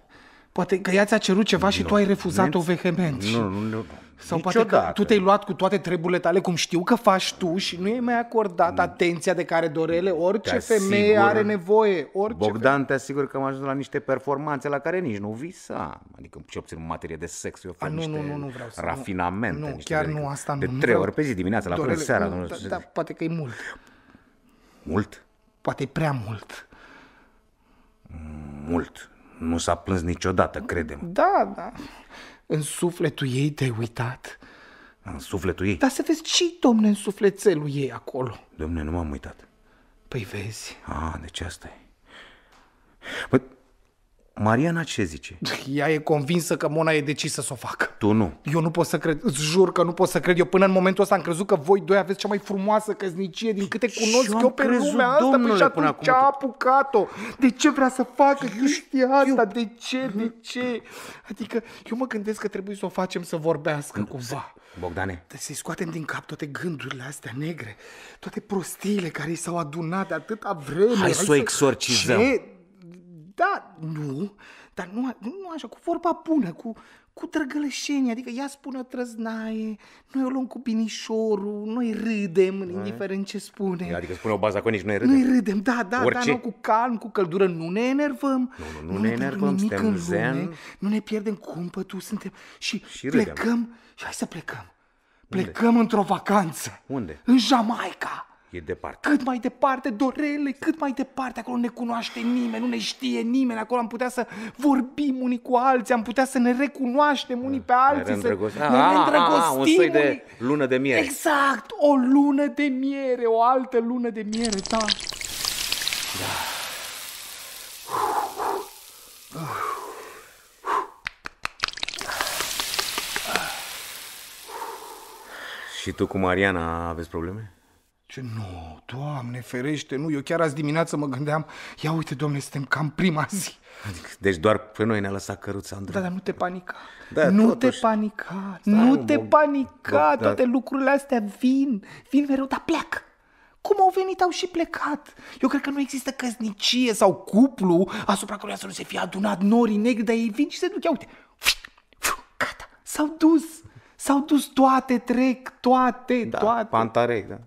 Poate că ea ți-a cerut ceva nu. și tu ai refuzat-o vehement. Nu, nu, nu. Sau poate că tu te-ai luat cu toate treburile tale, cum știu că faci tu și nu i-ai mai acordat nu. atenția de care dorele orice te femeie asigur, are nevoie. Orice Bogdan, femeie. te asigur că am ajuns la niște performanțe la care nici nu visa. Adică ce obțin în materie de sex, eu fac A, nu, niște nu, nu, nu vreau să, rafinamente. Nu, niște chiar de, nu asta de nu. De trei ori pe zi dimineața, la fel seara. Nu, da, da, poate că e mult. Mult? Poate e prea mult. Mult nu s-a plâns niciodată, credem. Da, da. În sufletul ei te-ai uitat. În sufletul ei? Dar să vezi ce domne, în sufletelul ei acolo. Domne, nu m-am uitat. Păi vezi. Ah, deci asta e. Păi, Mariana ce zice? Ea e convinsă că Mona e decisă să o facă. Tu nu. Eu nu pot să cred, îți jur că nu pot să cred. Eu până în momentul ăsta am crezut că voi doi aveți cea mai frumoasă căsnicie din câte cunosc eu, eu pe crezut, lumea asta. Păi domnule, păi și atunci acum... a apucat-o. De ce vrea să facă chestia asta? Eu... De ce? De ce? Adică eu mă gândesc că trebuie să o facem să vorbească nu, cumva. Bogdane. Să-i scoatem din cap toate gândurile astea negre, toate prostiile care i s-au adunat de atâta vreme. Hai, Hai să o exorcizăm. Ce? Da, nu, dar nu, nu așa, cu vorba bună, cu, cu drăgălășenie, adică ea spune o trăznaie, noi o luăm cu binișorul, noi râdem, A. indiferent ce spune. Adică spune o bază nici noi râdem. Noi râdem, da, da, da, Orice. nu, cu calm, cu căldură, nu ne enervăm. Nu, nu, nu, nu ne enervăm, suntem lume, zen. Nu ne pierdem cumpătul, suntem și, și plecăm, râdem. și hai să plecăm. Plecăm Unde? într-o vacanță. Unde? În Jamaica. E departe. Cât mai departe, Dorele, cât mai departe. Acolo ne cunoaște nimeni, nu ne știe nimeni. Acolo am putea să vorbim unii cu alții, am putea să ne recunoaștem unii pe alții. Să ne, ne ah, îndrăgostim. Ah, un soi de lună de miere. Exact, o lună de miere, o altă lună de miere, da. Da. Și tu cu Mariana aveți probleme? Ce nu, doamne ferește, nu, eu chiar azi dimineață mă gândeam, ia uite, domne, suntem cam prima zi. Adică, deci doar pe noi ne-a lăsat căruța Andrei. Da, dar nu te panica. Da, nu totuși... te panica, da, nu te bom, panica, bom, toate da. lucrurile astea vin, vin mereu, dar pleacă. Cum au venit, au și plecat. Eu cred că nu există căsnicie sau cuplu asupra căruia să nu se fie adunat norii negri, dar ei vin și se duc. Ia uite, gata, s-au dus. S-au dus toate, trec, toate, da, toate. Pantarei, da.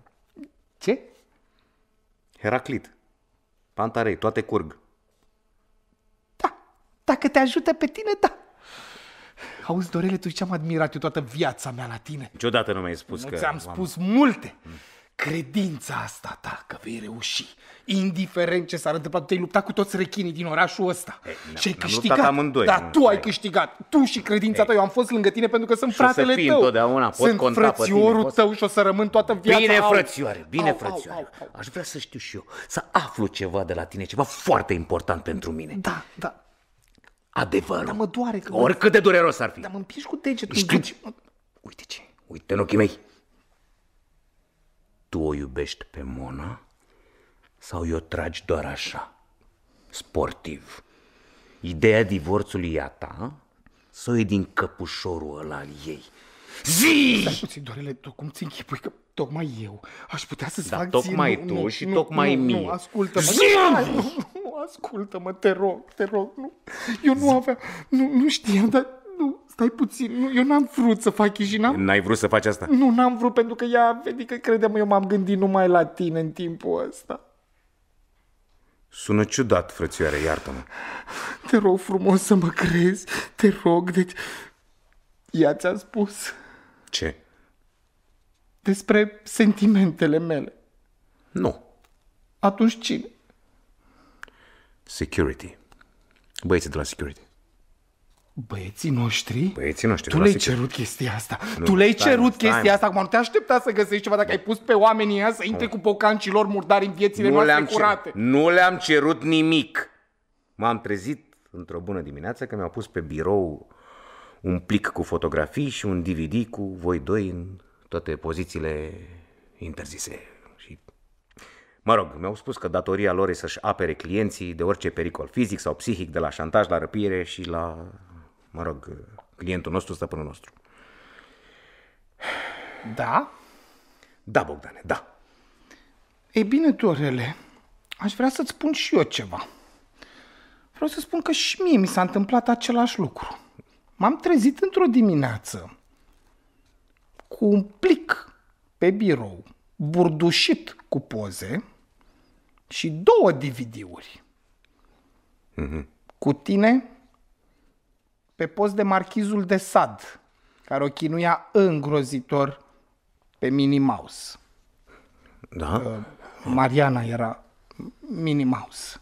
Ce? Heraclit. Pantarei, toate curg. Da, dacă te ajută pe tine, da. Auzi, Dorele, tu ce-am admirat eu toată viața mea la tine. Niciodată nu mi-ai spus nu că... ți-am spus multe. Mm credința asta ta că vei reuși, indiferent ce s-ar întâmpla, te-ai luptat cu toți rechinii din orașul ăsta ei, și ai câștigat. Amândoi, dar nu, tu ai câștigat, tu și credința ei. ta, eu am fost lângă tine pentru că sunt și fratele să tău, pot sunt conta frățiorul pe tine, tău și o să rămân toată viața. Bine, au. frățioare, bine, au, frățioare, au, au, au. aș vrea să știu și eu, să aflu ceva de la tine, ceva foarte important pentru mine. Da, da. Adevărul. Dar mă doare. Că Oricât de dureros ar fi. Dar mă împiși cu degetul. Știu. Deci uite ce, uite în ochii mei tu o iubești pe Mona sau o tragi doar așa, sportiv. Ideea divorțului e a ta sau e din căpușorul ăla al ei? Zi! Stai puțin, Dorele, tu cum ți închipui că tocmai eu aș putea să-ți da, fac tocmai zi, tu nu, și nu, tocmai nu, mie. Nu, ascultă-mă, nu, nu, ascultă-mă, te rog, te rog, nu. Eu nu aveam, nu, nu știam, dar nu, stai puțin, nu, eu n-am vrut să fac Chișinău. N-ai vrut să faci asta? Nu, n-am vrut, pentru că ea, adică, credem, eu m-am gândit numai la tine în timpul ăsta. Sună ciudat, frățioare, iartă-mă. Te rog frumos să mă crezi, te rog, deci... Ea ți-a spus... Ce? Despre sentimentele mele. Nu. Atunci cine? Security. Băieții de la security. Băieții noștri? Băieții noștri, Tu le-ai cerut chestia asta. Nu, tu le-ai cerut stai, chestia asta. Acum nu te aștepta să găsești ceva dacă ai pus pe oamenii ăia să intre cu pocancilor murdari în viețile nu noastre curate. nu le-am cerut nimic. M-am trezit într-o bună dimineață că mi-au pus pe birou un plic cu fotografii și un DVD cu voi doi în toate pozițiile interzise. Și, mă rog, mi-au spus că datoria lor e să-și apere clienții de orice pericol fizic sau psihic, de la șantaj la răpire și la mă rog, clientul nostru, stăpânul nostru. Da? Da, Bogdane, da. Ei bine, Dorele, aș vrea să-ți spun și eu ceva. Vreau să spun că și mie mi s-a întâmplat același lucru. M-am trezit într-o dimineață cu un plic pe birou, burdușit cu poze și două DVD-uri. Mm-hmm. Cu tine pe post de marchizul de sad, care o chinuia îngrozitor pe Minnie Mouse. Da? Mariana era Minnie Mouse.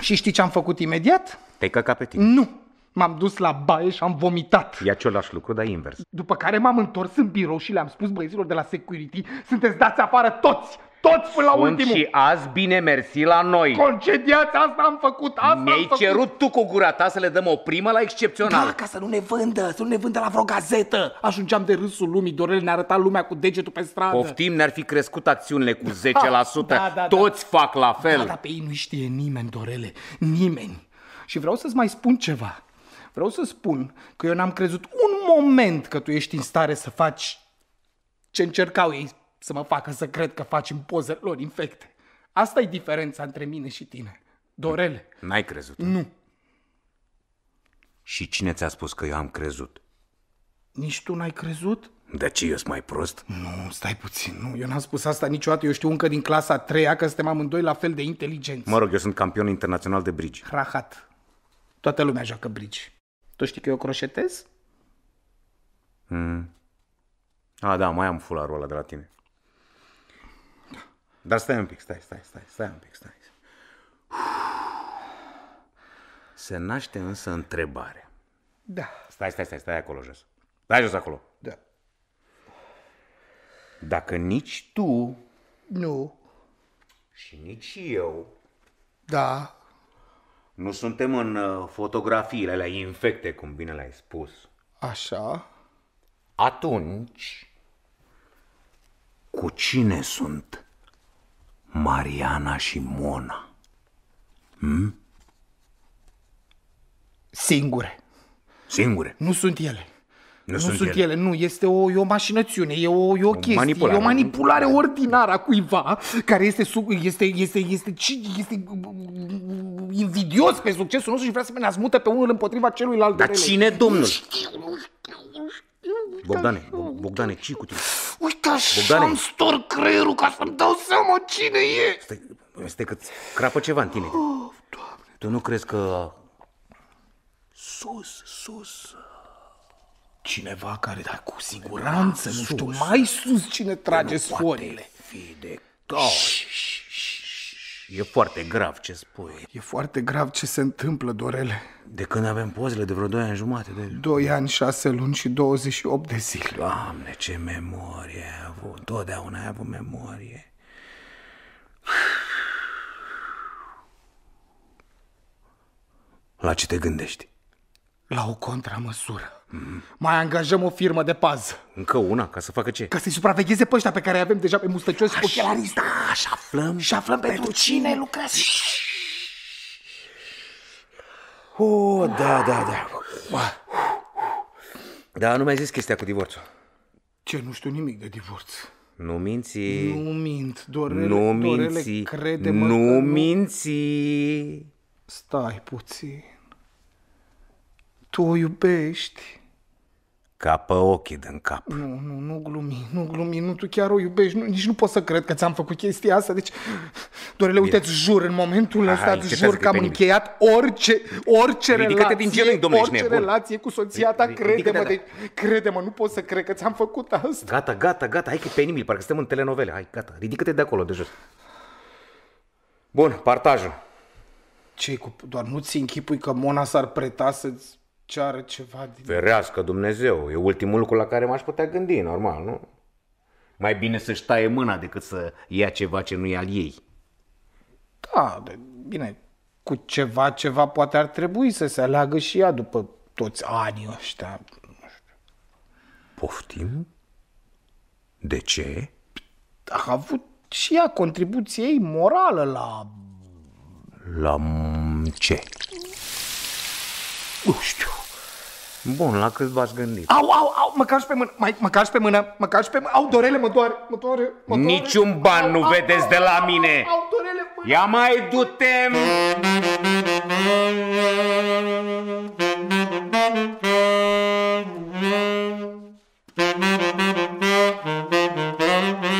Și știi ce am făcut imediat? Te căca pe tine. Nu! M-am dus la baie și am vomitat. E același lucru, dar invers. După care m-am întors în birou și le-am spus băieților de la security, sunteți dați afară toți! Tot până la Sunt ultimul. și azi bine mersi la noi. Concediați, asta am făcut, asta Mi-ai cerut tu cu gura ta să le dăm o primă la excepțional. Da, ca să nu ne vândă, să nu ne vândă la vreo gazetă. Ajungeam de râsul lumii, Dorel ne arăta lumea cu degetul pe stradă. Poftim, ne-ar fi crescut acțiunile cu 10%. Da, da, da, Toți da. fac la da, fel. Da, dar pe ei nu știe nimeni, Dorele, nimeni. Și vreau să-ți mai spun ceva. Vreau să spun că eu n-am crezut un moment că tu ești în stare să faci ce încercau ei să mă facă să cred că facem poze lor infecte. asta e diferența între mine și tine. Dorele. N-ai crezut? Nu. Și cine ți-a spus că eu am crezut? Nici tu n-ai crezut? De ce eu sunt mai prost? Nu, stai puțin, nu, eu n-am spus asta niciodată, eu știu încă din clasa a treia că suntem amândoi la fel de inteligenți. Mă rog, eu sunt campion internațional de bridge. Rahat. Toată lumea joacă bridge. Tu știi că eu croșetez? Mm. A, da, mai am fularul ăla de la tine. Dar stai un pic, stai, stai, stai, stai un pic, stai. Se naște însă întrebarea. Da. Stai, stai, stai, stai acolo jos. Stai jos acolo. Da. Dacă nici tu... Nu. Și nici eu... Da. Nu suntem în uh, fotografiile alea infecte, cum bine l ai spus. Așa. Atunci, cu cine sunt? Mariana și Mona. Hm? Singure. Singure? Nu sunt ele. Nu, nu sunt, sunt ele. ele, nu, este o, e o mașinățiune, e o, e o, o chestie, manipulare. e o manipulare ordinară a cuiva care este, sub, este, este, este, este, este invidios pe succesul nostru și vrea să ne asmută pe unul împotriva celuilalt. Dar cine, domnul? Nu știu, nu știu. Bogdane, Bogdane, ce cu tine? Uite așa Bogdane. am stor creierul ca să-mi dau seama cine e. Stai, stai că crapă ceva în tine. Oh, doamne. Tu nu crezi că... Sus, sus... Cineva care, dar cu siguranță, da, nu știu, mai sus cine trage sforile. Fi de cap. Shh, shh. E foarte grav ce spui. E foarte grav ce se întâmplă, Dorele. De când avem pozele? De vreo 2 ani jumate? De... 2 ani, 6 luni și 28 de zile. Doamne, ce memorie ai avut. Totdeauna ai avut memorie. La ce te gândești? La o contramăsură. Mm. Mai angajăm o firmă de pază. Încă una, ca să facă ce? Ca să-i supravegheze pe ăștia pe care avem deja pe mustăcios și ochelarii. Da, și aflăm, și aflăm pentru, pentru cine lucrează. Oh, da, da, da. Da, nu mai zis chestia cu divorțul. Ce, nu știu nimic de divorț. Nu minți. Nu mint, Dorele, nu minți. crede Nu minți. Stai puțin. Tu o iubești. Capă ochii din cap. Nu, nu, nu glumi, nu glumi, nu, tu chiar o iubești, nu, nici nu pot să cred că ți-am făcut chestia asta, deci, Dorele, uite, îți jur, în momentul ăsta, îți jur că am încheiat orice, orice relație, din genunchi, orice nebun. relație cu soția ta, crede-mă, de, deci, crede-mă, nu pot să cred că ți-am făcut asta. Gata, gata, gata, hai că e penibil, parcă suntem în telenovele, hai, gata, ridică-te de acolo, de jos. Bun, partajul. ce cu, doar nu ți închipui că Mona s-ar preta să-ți ceară ceva din... Ferească Dumnezeu, e ultimul lucru la care m-aș putea gândi, normal, nu? Mai bine să-și taie mâna decât să ia ceva ce nu e al ei. Da, de, bine, cu ceva, ceva poate ar trebui să se aleagă și ea după toți anii ăștia. Nu știu. Poftim? De ce? A avut și ea contribuție ei morală la... La ce? Nu știu. Bun, la cât v-ați gândit? Au, au, au, măcar și pe mână, mai, măcar și pe mână, măcar și pe mână. Au, dorele, mă doare, mă doare, mă doare. Niciun ban au, nu au, vedeți au, de la mine. Au, au dorele, mână. Ia mai du-te!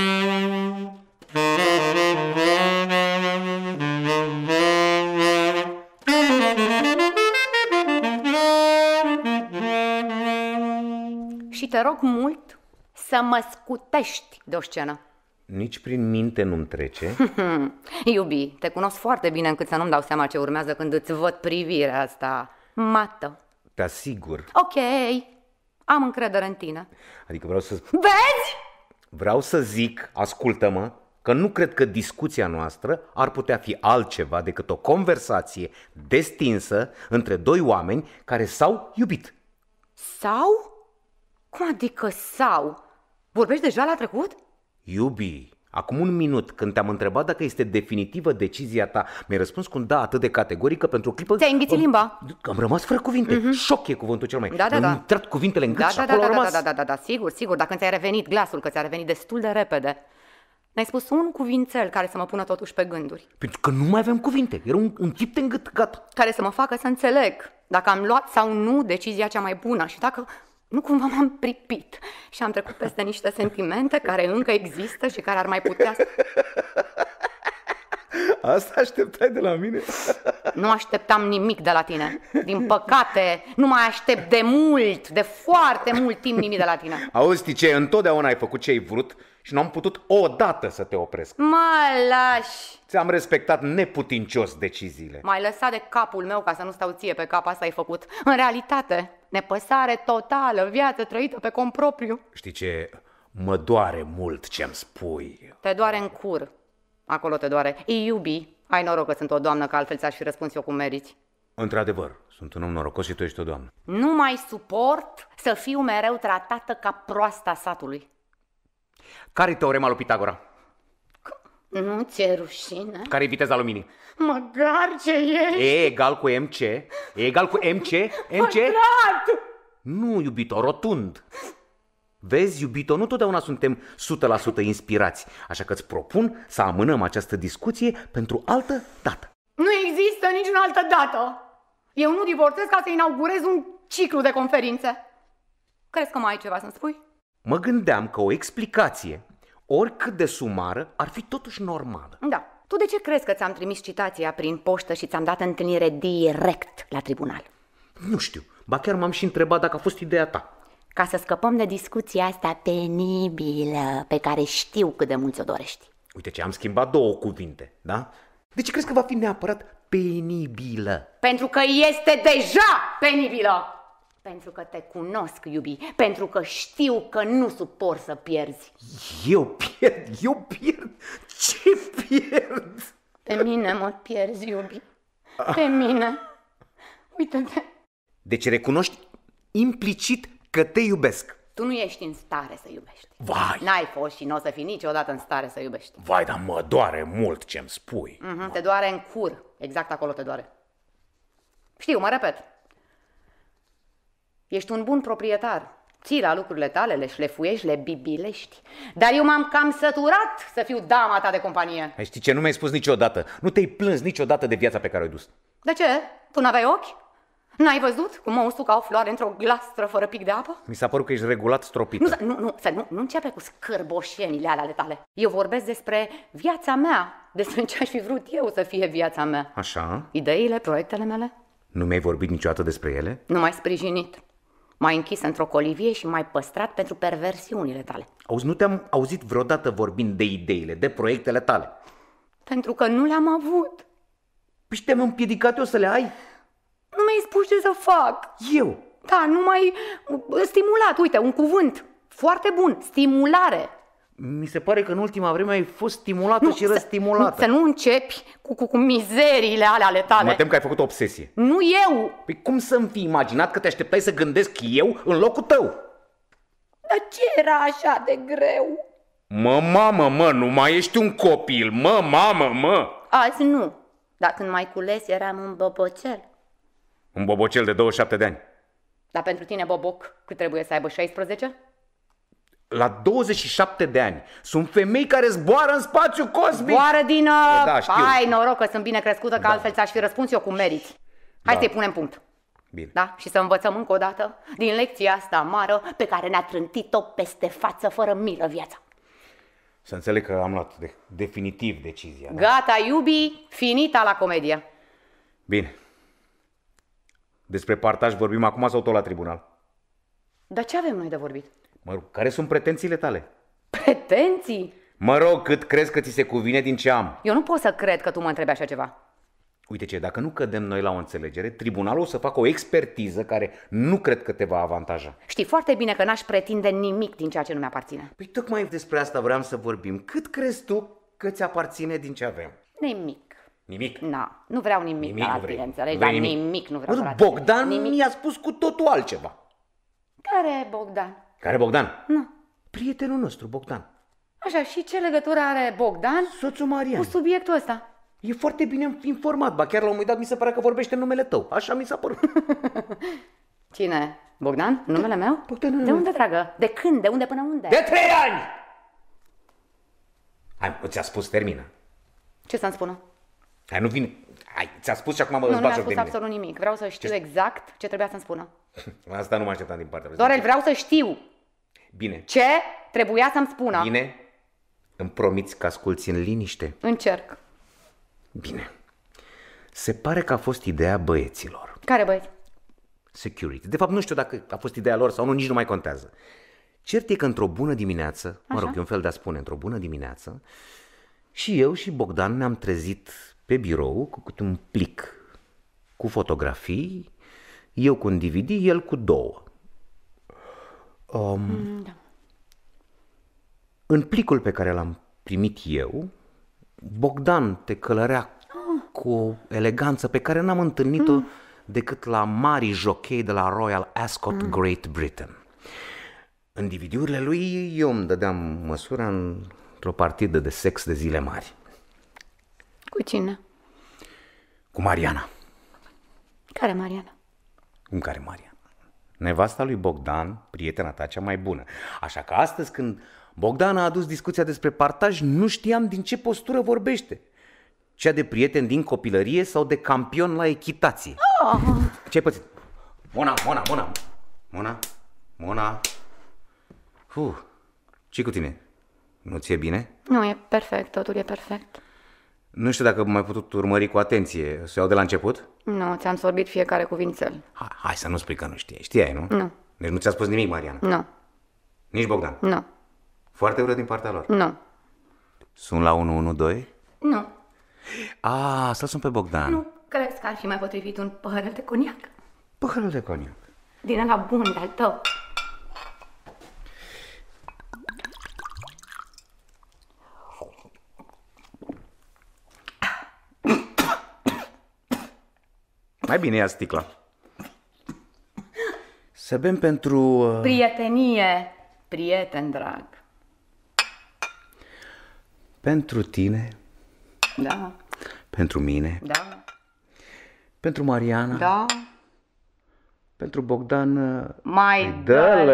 și te rog mult să mă scutești de o scenă. Nici prin minte nu-mi trece. Iubi, te cunosc foarte bine încât să nu-mi dau seama ce urmează când îți văd privirea asta mată. Te da, asigur. Ok, am încredere în tine. Adică vreau să... Vezi? Vreau să zic, ascultă-mă, că nu cred că discuția noastră ar putea fi altceva decât o conversație destinsă între doi oameni care s-au iubit. Sau? Cum adică sau? Vorbești deja la trecut? Iubi, acum un minut, când te-am întrebat dacă este definitivă decizia ta, mi-ai răspuns cu un da atât de categorică pentru o clipă... Ți-ai înghițit am, limba. Am rămas fără cuvinte. Mm-hmm. Șoc e cuvântul cel mai... Da, da, da. Am intrat cuvintele în da, gât da, și da, acolo da, da, rămas. Da, da, da, da, da, sigur, sigur. Dacă ți-ai revenit glasul, că ți-a revenit destul de repede. N-ai spus un cuvințel care să mă pună totuși pe gânduri. Pentru că nu mai avem cuvinte. Era un, un tip de gât, gata. Care să mă facă să înțeleg dacă am luat sau nu decizia cea mai bună și dacă nu cumva m-am pripit și am trecut peste niște sentimente care încă există și care ar mai putea să... Asta așteptai de la mine? Nu așteptam nimic de la tine. Din păcate, nu mai aștept de mult, de foarte mult timp nimic de la tine. Auzi, Tice, întotdeauna ai făcut ce ai vrut și nu am putut odată să te opresc. Mă lași! Ți-am respectat neputincios deciziile. M-ai lăsat de capul meu ca să nu stau ție pe cap, asta ai făcut. În realitate, Nepăsare totală, viață trăită pe cont propriu. Știi ce? Mă doare mult ce-mi spui. Te doare în cur. Acolo te doare. Ei iubi. Ai noroc că sunt o doamnă, că altfel ți-aș fi răspuns eu cum meriți. Într-adevăr, sunt un om norocos și tu ești o doamnă. Nu mai suport să fiu mereu tratată ca proasta satului. Care-i teorema lui Pitagora? Nu ți-e rușine? care e viteza luminii? Măgar ce ești! E egal cu MC, e egal cu MC, MC... Pătrat! Nu, iubito, rotund. Vezi, iubito, nu totdeauna suntem 100% inspirați, așa că îți propun să amânăm această discuție pentru altă dată. Nu există niciun altă dată. Eu nu divorțez ca să inaugurez un ciclu de conferințe. Crezi că mai ai ceva să-mi spui? Mă gândeam că o explicație oricât de sumară, ar fi totuși normală. Da. Tu de ce crezi că ți-am trimis citația prin poștă și ți-am dat întâlnire direct la tribunal? Nu știu. Ba chiar m-am și întrebat dacă a fost ideea ta. Ca să scăpăm de discuția asta penibilă pe care știu cât de mult o dorești. Uite ce, am schimbat două cuvinte, da? De ce crezi că va fi neapărat penibilă? Pentru că este deja penibilă! Pentru că te cunosc, iubi, pentru că știu că nu suport să pierzi. Eu pierd, eu pierd? Ce pierd? Pe mine mă pierzi, iubi. Pe mine. Uite-te. Deci recunoști implicit că te iubesc. Tu nu ești în stare să iubești. Vai! N-ai fost și nu o să fii niciodată în stare să iubești. Vai, dar mă doare mult ce-mi spui. Mm-hmm, te doare în cur. Exact acolo te doare. Știu, mă repet. Ești un bun proprietar. Ții la lucrurile tale, le șlefuiești, le bibilești. Dar eu m-am cam săturat să fiu dama ta de companie. Ai știi ce? Nu mi-ai spus niciodată. Nu te-ai plâns niciodată de viața pe care o-ai dus. De ce? Tu n-aveai ochi? N-ai văzut cum mă usuc ca o floare într-o glastră fără pic de apă? Mi s-a părut că ești regulat stropit. Nu, nu, nu, nu, nu începe cu scârboșenile alea ale tale. Eu vorbesc despre viața mea, despre ce aș fi vrut eu să fie viața mea. Așa? Ideile, proiectele mele? Nu mi-ai vorbit niciodată despre ele? Nu m-ai sprijinit mai închis într-o colivie și mai păstrat pentru perversiunile tale. Auzi, nu te-am auzit vreodată vorbind de ideile, de proiectele tale. Pentru că nu le-am avut. Păi și te-am împiedicat eu să le ai? Nu mi-ai spus ce să fac. Eu? Da, nu mai stimulat, uite, un cuvânt foarte bun, stimulare mi se pare că în ultima vreme ai fost stimulată nu, și răstimulată. Să, să nu începi cu, cu, cu mizeriile alea ale tale. Mă tem că ai făcut o obsesie. Nu eu! Păi cum să-mi fi imaginat că te așteptai să gândesc eu în locul tău? Dar ce era așa de greu? Mă, mamă, mă, nu mai ești un copil, mă, mamă, mă! Azi nu, dar când mai cules eram un bobocel. Un bobocel de 27 de ani. Dar pentru tine, Boboc, cât trebuie să aibă 16? la 27 de ani. Sunt femei care zboară în spațiu cosmic. Zboară din... Uh, da, da, știu. Ai noroc că sunt bine crescută, că da. altfel ți-aș fi răspuns eu cu merit. Hai da. să-i punem punct. Bine. Da? Și să învățăm încă o dată din lecția asta amară pe care ne-a trântit-o peste față fără milă viața. Să înțeleg că am luat de- definitiv decizia. Da? Gata, iubi, finita la comedie. Bine. Despre partaj vorbim acum sau tot la tribunal? Dar ce avem noi de vorbit? Mă rog, care sunt pretențiile tale? Pretenții? Mă rog, cât crezi că ți se cuvine din ce am? Eu nu pot să cred că tu mă întrebi așa ceva. Uite ce, dacă nu cădem noi la o înțelegere, tribunalul o să facă o expertiză care nu cred că te va avantaja. Știi foarte bine că n-aș pretinde nimic din ceea ce nu mi-aparține. Păi tocmai despre asta vreau să vorbim. Cât crezi tu că ți aparține din ce avem? Nimic. Nimic? Na, nu vreau nimic, nimic la tine, înțelegi? Dar nimic. nimic nu vreau Bogdan mi-a spus cu totul altceva. Care Bogdan? Care Bogdan? Nu. Prietenul nostru, Bogdan. Așa, și ce legătură are Bogdan Soțul Marian. cu subiectul ăsta? E foarte bine informat, ba chiar la un moment dat mi se pare că vorbește în numele tău. Așa mi s-a părut. Cine? Bogdan? Numele meu? Bogdan, de unde, dragă? De când? De unde până unde? De trei ani! Hai, ți-a spus, termină. Ce să-mi spună? Hai, nu vin. Hai, ți-a spus și acum mă nu, îți nu mi-a spus absolut nimic. Vreau să știu ce... exact ce trebuia să-mi spună. Asta nu mă așteptam din partea lui. el vreau să știu Bine. ce trebuia să-mi spună. Bine? Îmi promiți că asculți în liniște? Încerc. Bine. Se pare că a fost ideea băieților. Care băieți? Security. De fapt, nu știu dacă a fost ideea lor sau nu, nici nu mai contează. Cert e că într-o bună dimineață, Așa. mă rog, e un fel de a spune, într-o bună dimineață, și eu și Bogdan ne-am trezit pe birou cu un plic cu fotografii, eu cu un DVD, el cu două. Um, mm, da. În plicul pe care l-am primit eu, Bogdan te călărea oh. cu o eleganță pe care n-am întâlnit-o mm. decât la mari jochei de la Royal Ascot mm. Great Britain. În DVD-urile lui eu îmi dădeam măsura într-o partidă de sex de zile mari. Cu cine? Cu Mariana. Care Mariana? Cum care Maria? Nevasta lui Bogdan, prietena ta cea mai bună. Așa că astăzi când Bogdan a adus discuția despre partaj, nu știam din ce postură vorbește. Cea de prieten din copilărie sau de campion la echitație. Oh. Ah. Ce-ai pățit? Mona, Mona, Mona! Mona, Mona! Huh, ce cu tine? Nu ți-e bine? Nu, e perfect, totul e perfect. Nu știu dacă m-ai putut urmări cu atenție. Să iau de la început? Nu, ți-am sorbit fiecare cuvințel. Ha, hai să nu spui că nu știi. Știai, nu? Nu. Deci nu ți-a spus nimic, Mariana? Nu. Nici Bogdan? Nu. Foarte urât din partea lor? Nu. Sun la 112? Nu. A, să sunt pe Bogdan. Nu, cred că ar fi mai potrivit un păhărel de coniac. Păhărel de coniac? Din ăla bun, de-al tău. Mai bine ia sticla. Să bem pentru... Uh... Prietenie, prieten drag. Pentru tine. Da. Pentru mine. Da. Pentru Mariana. Da. Pentru Bogdan. Uh, Mai dă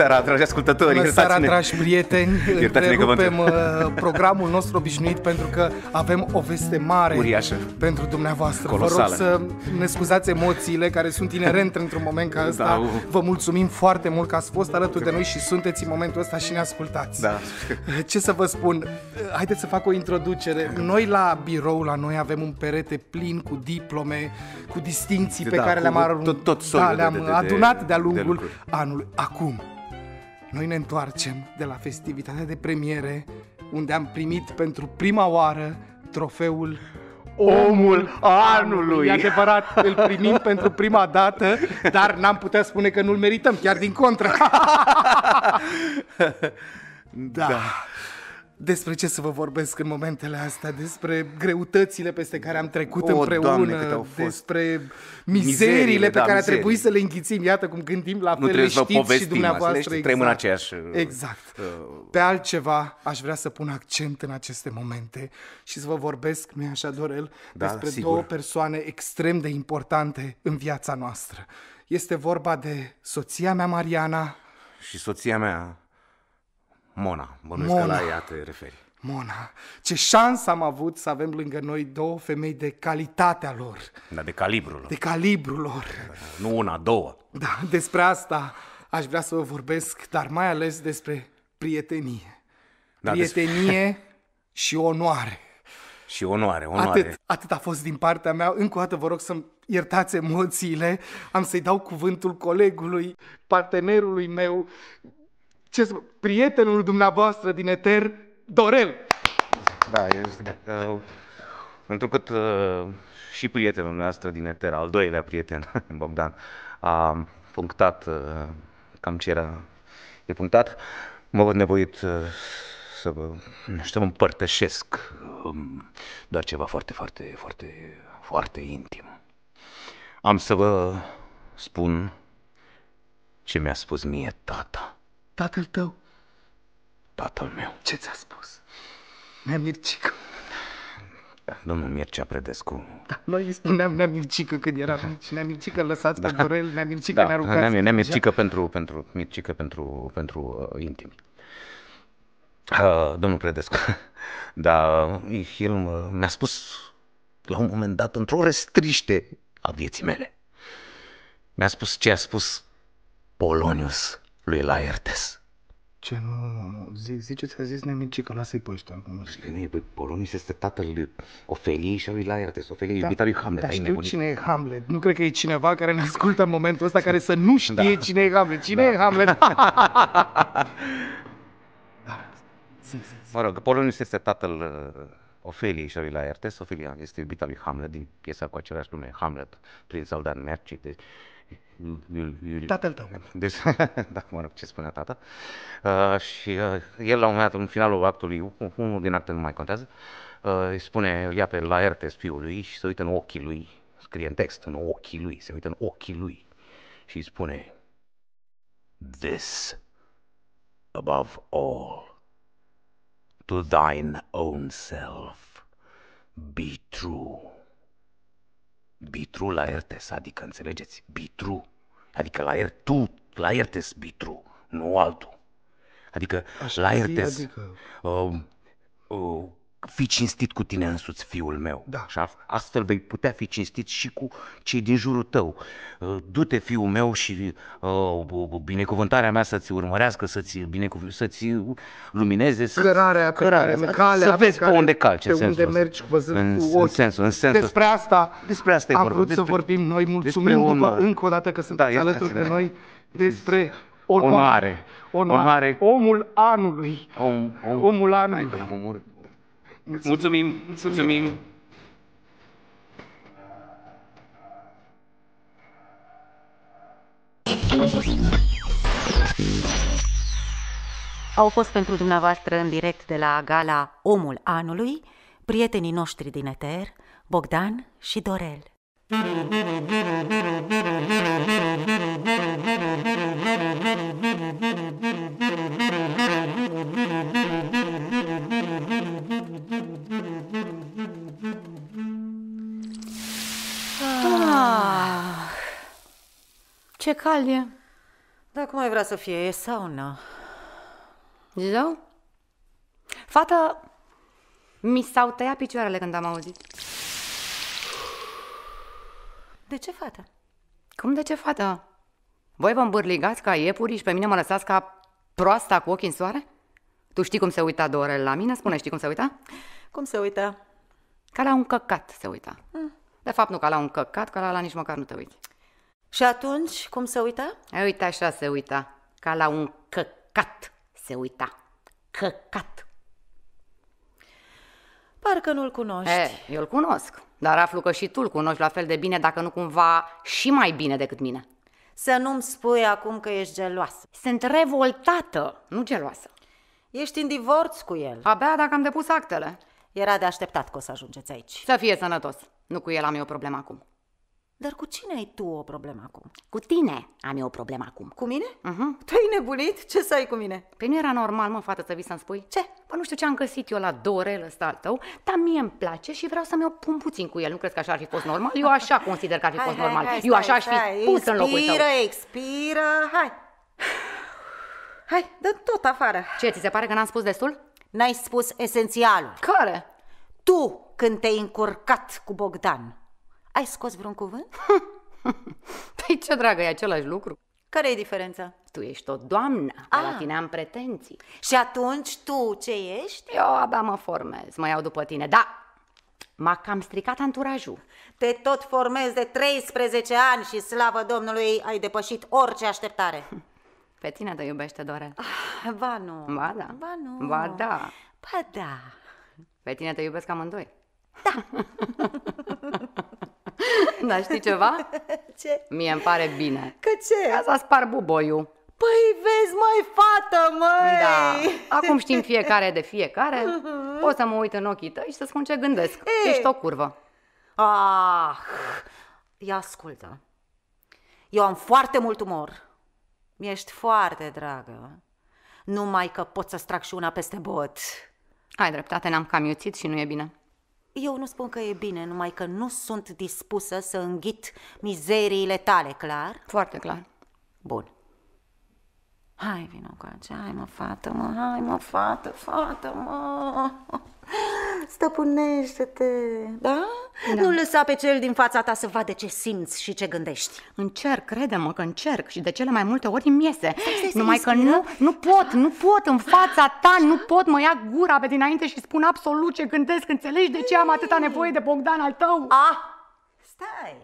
seara, dragi ascultători! Bună seara, dragi prieteni! Întrerupem uh, programul nostru obișnuit pentru că avem o veste mare Uriașă. pentru dumneavoastră. Colosală. Vă rog să ne scuzați emoțiile care sunt inerente într-un moment ca ăsta. Da, uh. Vă mulțumim foarte mult că ați fost alături de noi da. și sunteți în momentul ăsta și ne ascultați. Da. Ce să vă spun? Haideți să fac o introducere. Noi la birou, la noi avem un perete plin cu diplome, cu distinții da, pe care le-am, arun... tot, tot da, le-am de, de, adunat de-a lungul de anului. Acum, noi ne întoarcem de la festivitatea de premiere, unde am primit pentru prima oară trofeul Omul anului. E adevărat, îl primim pentru prima dată, dar n-am putea spune că nu-l merităm, chiar din contră. da. da despre ce să vă vorbesc în momentele astea, despre greutățile peste care am trecut o, împreună, Doamne, au fost. despre mizerile, mizeriile pe da, care mizerii. a trebuit să le înghițim. Iată cum gândim la fel, nu le știți și dumneavoastră. exact. Trăim în exact. aceeași... Uh, exact. Uh... Pe altceva aș vrea să pun accent în aceste momente și să vă vorbesc, mi așa, Dorel, da, despre sigur. două persoane extrem de importante în viața noastră. Este vorba de soția mea, Mariana, și soția mea, Mona, bănuiesc Mona. că la ea te referi. Mona, ce șansă am avut să avem lângă noi două femei de calitatea lor. Da, de calibrul lor. De calibrul lor. nu una, două. Da, despre asta aș vrea să vă vorbesc, dar mai ales despre prietenie. Da, prietenie despre... și onoare. Și onoare, onoare. Atât, atât a fost din partea mea. Încă o dată vă rog să-mi iertați emoțiile. Am să-i dau cuvântul colegului, partenerului meu, ce prietenul dumneavoastră din Eter, Dorel. Da, este... Uh, pentru că uh, și prietenul dumneavoastră din Eter, al doilea prieten, Bogdan, a punctat uh, cam ce era de punctat. Mă văd nevoit uh, să vă, să vă împărtășesc um, doar ceva foarte, foarte, foarte, foarte intim. Am să vă spun ce mi-a spus mie tata. Tatăl tău? Tatăl meu. Ce ți-a spus? Nea Mircică. Domnul Mircea Predescu. Da, noi îi spuneam Nea Mircică când era mici. Nea Mircică lăsați da. pe Dorel, Nea Mircică da. ne-a rugat. Nea, nea Mircică pentru, pentru, Mircică pentru, pentru uh, intim. Uh, domnul Predescu, da, el uh, mi-a spus la un moment dat, într-o restriște a vieții mele, mi-a spus ce a spus Polonius lui Laertes. Ce nu, nu, nu. zic, zice, că a zis că lasă-i pe ăștia. Șlenie, păi Polonis este tatăl Ofeliei și a lui Laertes, Ofelia da, iubita lui Hamlet. Dar știu nebunit. cine e Hamlet, nu cred că e cineva care ne ascultă în momentul ăsta care să nu știe da. cine e Hamlet. Cine da. e Hamlet? da. mă rog, Polonis este tatăl uh, Ofeliei și a lui Laertes. Ofelia este iubita lui Hamlet din piesa cu același nume, Hamlet, prin Zaldan Merci. Deci, Mm, Tatăl tău. Deci, da, mă rog, ce spunea tata. Uh, și uh, el, la un moment dat, în finalul actului, unul din acte nu mai contează, uh, îi spune, ia pe la fiul spiului și se uită în ochii lui, scrie în text, în ochii lui, se uită în ochii lui și îi spune, This above all, to thine own self, be true. Bitru la Ertes, adică înțelegeți? Bitru. Adică la Ertes, tu, la Ertes Bitru, nu altul. Adică Așa la Ertes. Adică... Uh, uh, fi cinstit cu tine însuți, fiul meu. Da. Și astfel vei putea fi cinstit și cu cei din jurul tău. Uh, du-te, fiul meu, și uh, binecuvântarea mea să-ți urmărească, să-ți, binecuv- să-ți lumineze. Să cărarea, cărarea pe calea să vezi pe, care, pe unde calci. Pe unde mergi văzând în, cu ochi. În sensul, în sensul. Despre asta, despre asta am vrut despre, să vorbim noi. Mulțumim un, după, încă o dată că sunteți da, alături de noi despre onoare. Onoare. onoare. Omul anului. Om, om, omul anului. Omul Mulțumim! Mulțumim! Au fost pentru dumneavoastră în direct de la gala Omul Anului prietenii noștri din Eter, Bogdan și Dorel. Ah, ce cald e. Da cum mai vrea să fie? E sauna. Zău? Fata, mi s-au tăiat picioarele când am auzit. De ce fata? Cum de ce fata? Voi vă îmbârligați ca iepuri și pe mine mă lăsați ca proasta cu ochii în soare? Tu știi cum se uita Dorel la mine? Spune, știi cum se uita? Cum se uita? Ca la un căcat se uita. Mm. De fapt, nu ca la un căcat, ca la la nici măcar nu te uiți. Și atunci, cum se uita? E, uite așa se uita. Ca la un căcat se uita. Căcat. Parcă nu-l cunoști. eu-l cunosc. Dar aflu că și tu îl cunoști la fel de bine, dacă nu cumva și mai bine decât mine. Să nu-mi spui acum că ești geloasă. Sunt revoltată, nu geloasă. Ești în divorț cu el. Abia dacă am depus actele. Era de așteptat că o să ajungeți aici. Să fie sănătos. Nu cu el am eu problemă acum. Dar cu cine ai tu o problemă acum? Cu tine am eu o problemă acum. Cu mine? Uh-huh. Tu ai nebunit? Ce să ai cu mine? Pe păi nu era normal, mă, fată, să vii să-mi spui? Ce? Păi nu știu ce am găsit eu la Dorel ăsta al tău, dar mie îmi place și vreau să-mi pun puțin cu el. Nu crezi că așa ar fi fost normal? Eu așa consider că ar fi hai, fost hai, normal. Hai, eu așa aș fi stai, pus în locul Expiră, expiră, hai. Hai, dă tot afară. Ce, ți se pare că n-am spus destul? N-ai spus esențialul. Care? Tu, când te-ai încurcat cu Bogdan, ai scos vreun cuvânt? păi ce, dragă, e același lucru. Care e diferența? Tu ești o doamnă, A. la ah. tine am pretenții. Și atunci tu ce ești? Eu abia mă formez, mă iau după tine, da. M-a cam stricat anturajul. Te tot formez de 13 ani și slavă Domnului ai depășit orice așteptare. Pe tine te iubește, Dore. Ah, ba nu. Ba da. Ba nu. Ba da. Ba da. Pe tine te iubesc amândoi. Da. Dar știi ceva? Ce? Mie îmi pare bine. Că ce? Ca să spar buboiul. Păi vezi, mai fată, măi! Da, acum știm fiecare de fiecare. Uh-huh. Pot să mă uit în ochii tăi și să spun ce gândesc. Ei. Ești o curvă. Ah, ia ascultă. Eu am foarte mult umor. Mi-ești foarte dragă. Numai că pot să-ți și una peste bot. Ai dreptate, ne-am cam iuțit și nu e bine. Eu nu spun că e bine, numai că nu sunt dispusă să înghit mizeriile tale, clar? Foarte clar. Bun. Hai, vino cu aceea, hai mă, fată, mă, hai mă, fată, fată, mă. Stăpânește-te, da? da? Nu lăsa pe cel din fața ta să vadă ce simți și ce gândești. Încerc, crede-mă că încerc și de cele mai multe ori îmi iese. Numai că nu, nu pot, nu pot în fața ta, nu pot, mă ia gura pe dinainte și spun absolut ce gândesc. Înțelegi de ce am atâta nevoie de Bogdan al tău? A, ah! stai.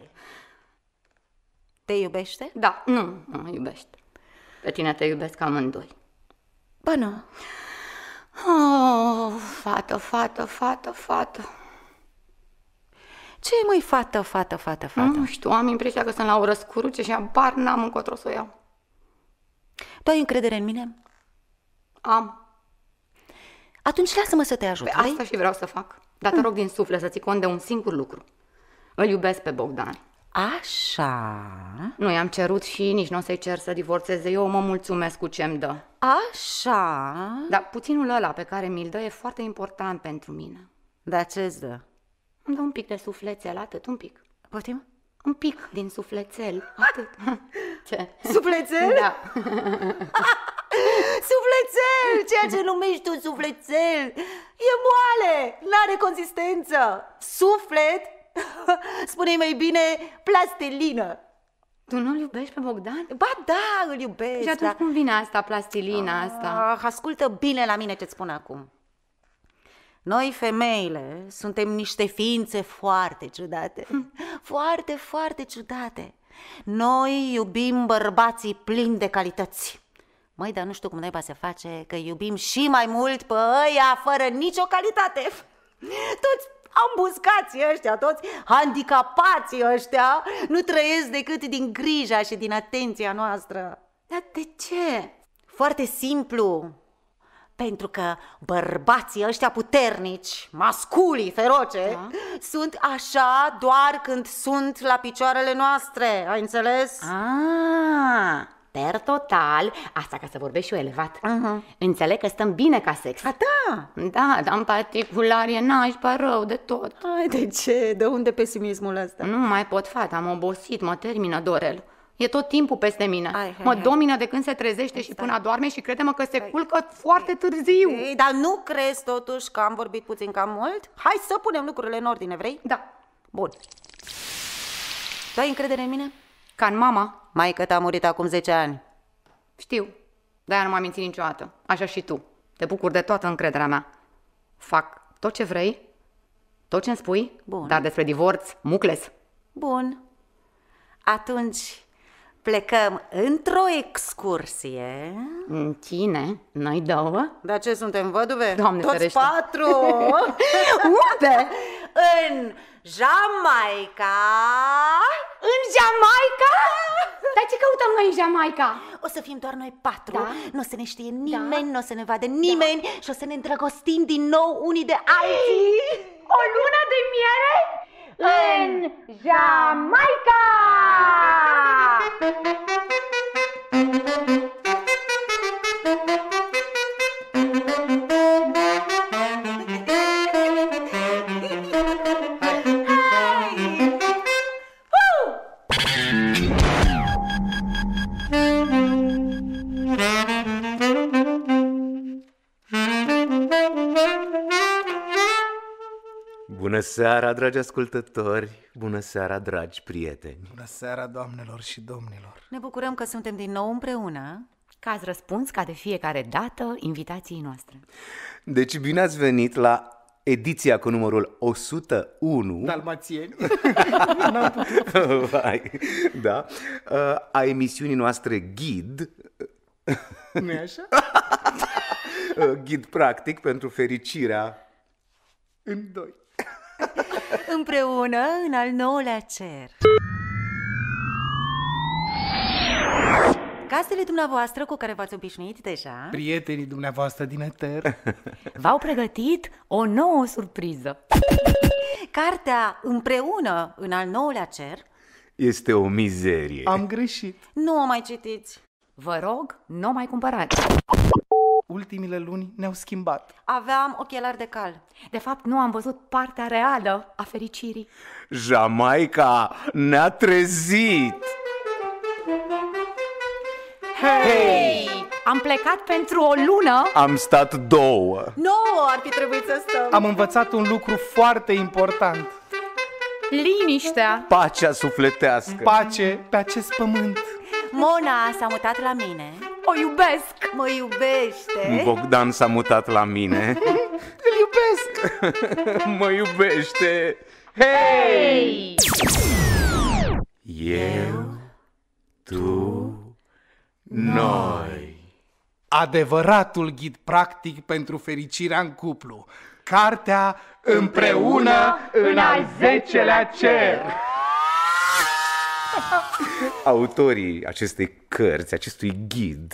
Te iubește? Da, nu, nu mă iubește. Pe tine te iubesc amândoi. Ba nu. Oh, fată, fată, fată, fată. ce e mai fată, fată, fată, fată? Nu știu, am impresia că sunt la o răscuruce și abar n-am încotro să o iau. Tu ai încredere în mine? Am. Atunci lasă-mă să te ajut. Pe păi ai? asta și vreau să fac. Dar te hmm. rog din suflet să ți cont de un singur lucru. Îl iubesc pe Bogdan. Așa. Nu i-am cerut și nici nu o să-i cer să divorțeze. Eu mă mulțumesc cu ce-mi dă. Așa. Dar puținul ăla pe care mi-l dă e foarte important pentru mine. Dar ce-ți dă? Îmi dă un pic de sufletel, atât, un pic. Poftim? Un pic din sufletel, atât. Ce? Sufletel? Da. sufletel! ceea ce numești tu sufletel! e moale, n-are consistență. Suflet spune mai bine plastelină. Tu nu-l iubești pe Bogdan? Ba da, îl iubesc. Și atunci dar... cum vine asta, plastilina ah, asta? Ascultă bine la mine ce-ți spun acum. Noi, femeile, suntem niște ființe foarte ciudate. Foarte, foarte ciudate. Noi iubim bărbații plini de calități. Măi, dar nu știu cum naiba se face că iubim și mai mult pe ăia fără nicio calitate. Toți ambuscații ăștia toți, handicapații ăștia, nu trăiesc decât din grija și din atenția noastră. Dar de ce? Foarte simplu. Pentru că bărbații ăștia puternici, masculii feroce, da? sunt așa doar când sunt la picioarele noastre, ai înțeles? Ah, per total, asta ca să vorbești și eu elevat, uh-huh. înțeleg că stăm bine ca sex. A, da? Da, dar în particular e nașpa rău de tot. Ai, de ce? De unde pesimismul ăsta? Nu mai pot, fata, am obosit, mă termină Dorel. E tot timpul peste mine. Hai, hai, mă hai. domină de când se trezește exact. și până adorme și crede-mă că se hai. culcă foarte târziu. Ei, dar nu crezi totuși că am vorbit puțin cam mult? Hai să punem lucrurile în ordine, vrei? Da. Bun. Tu ai încredere în mine? Ca în mama. Mai că a murit acum 10 ani. Știu. dar nu m-am mințit niciodată. Așa și tu. Te bucur de toată încrederea mea. Fac tot ce vrei, tot ce îmi spui, Bun. dar despre divorț, mucles. Bun. Atunci, plecăm într-o excursie... Cine? Noi două? Dar ce suntem văduve? Doamne Toți ferește. patru! Unde? în Jamaica! În Jamaica? Dar ce căutăm noi în Jamaica? O să fim doar noi patru, da? nu o să ne știe da. nimeni, da? nu o să ne vadă nimeni da? și o să ne îndrăgostim din nou unii de alții! O lună de miere? În Jamaica! seara, dragi ascultători! Bună seara, dragi prieteni! Bună seara, doamnelor și domnilor! Ne bucurăm că suntem din nou împreună, că ați răspuns ca de fiecare dată invitației noastre. Deci bine ați venit la ediția cu numărul 101 Dalmațieni Vai, da. A emisiunii noastre Ghid nu așa? Ghid practic pentru fericirea În doi Împreună în al nouălea cer. Casele dumneavoastră cu care v-ați obișnuit deja Prietenii dumneavoastră din eter V-au pregătit o nouă surpriză Cartea Împreună în al nouălea cer Este o mizerie Am greșit Nu o mai citiți Vă rog, nu o mai cumpărați ultimile luni ne-au schimbat. Aveam ochelari de cal. De fapt, nu am văzut partea reală a fericirii. Jamaica ne-a trezit! Hei! Hey! Am plecat pentru o lună Am stat două Nouă ar fi trebuit să stăm Am învățat un lucru foarte important Liniștea Pacea sufletească Pace pe acest pământ Mona s-a mutat la mine o iubesc! Mă iubește! Bogdan s-a mutat la mine. Îl iubesc! mă iubește! Hei! Eu, tu, noi. Adevăratul ghid practic pentru fericirea în cuplu. Cartea Împreună în al zecelea cer. Autorii acestei cărți, acestui ghid,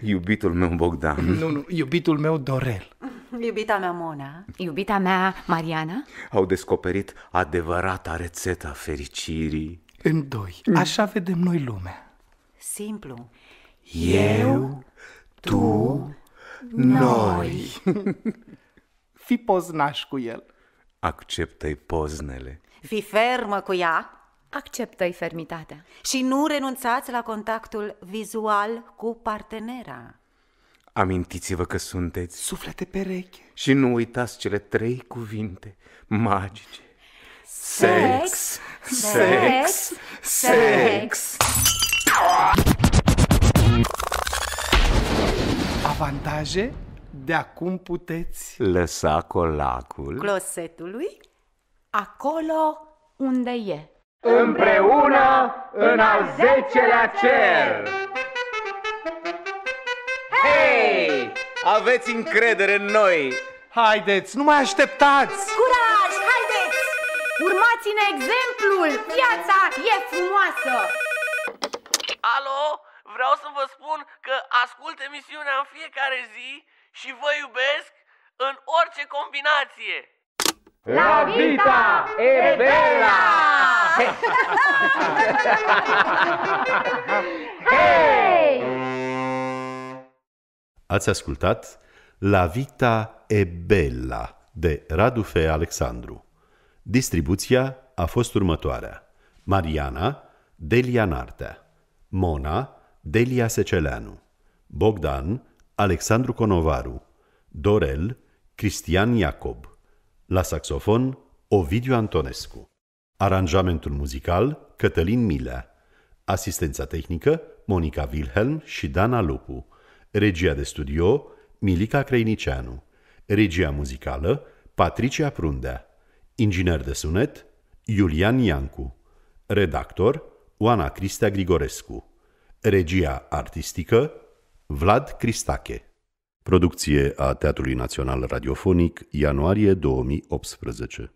iubitul meu Bogdan. Nu, nu, iubitul meu Dorel. Iubita mea Mona, iubita mea Mariana Au descoperit adevărata rețeta fericirii În doi, așa vedem noi lumea Simplu Eu, tu, noi Fi poznaș cu el Acceptă-i poznele Fi fermă cu ea acceptă-i fermitatea. Și nu renunțați la contactul vizual cu partenera. Amintiți-vă că sunteți suflete pereche și nu uitați cele trei cuvinte magice. Sex, sex, sex. sex. sex. Avantaje? De acum puteți lăsa colacul closetului acolo unde e. Împreună în al zecelea cer! Hei! Aveți încredere în noi! Haideți, nu mai așteptați! Curaj, haideți! Urmați-ne exemplul! Viața e frumoasă! Alo? Vreau să vă spun că ascult emisiunea în fiecare zi și vă iubesc în orice combinație! La vita e bella! hey! Ați ascultat La Vita e Bella de Radu Fe Alexandru. Distribuția a fost următoarea. Mariana, Delia Nartea. Mona, Delia Seceleanu. Bogdan, Alexandru Conovaru. Dorel, Cristian Iacob. La saxofon, Ovidiu Antonescu. Aranjamentul muzical Cătălin Milea Asistența tehnică Monica Wilhelm și Dana Lupu Regia de studio Milica Creinicianu Regia muzicală Patricia Prundea Inginer de sunet Iulian Iancu Redactor Oana Cristea Grigorescu Regia artistică Vlad Cristache Producție a Teatrului Național Radiofonic, ianuarie 2018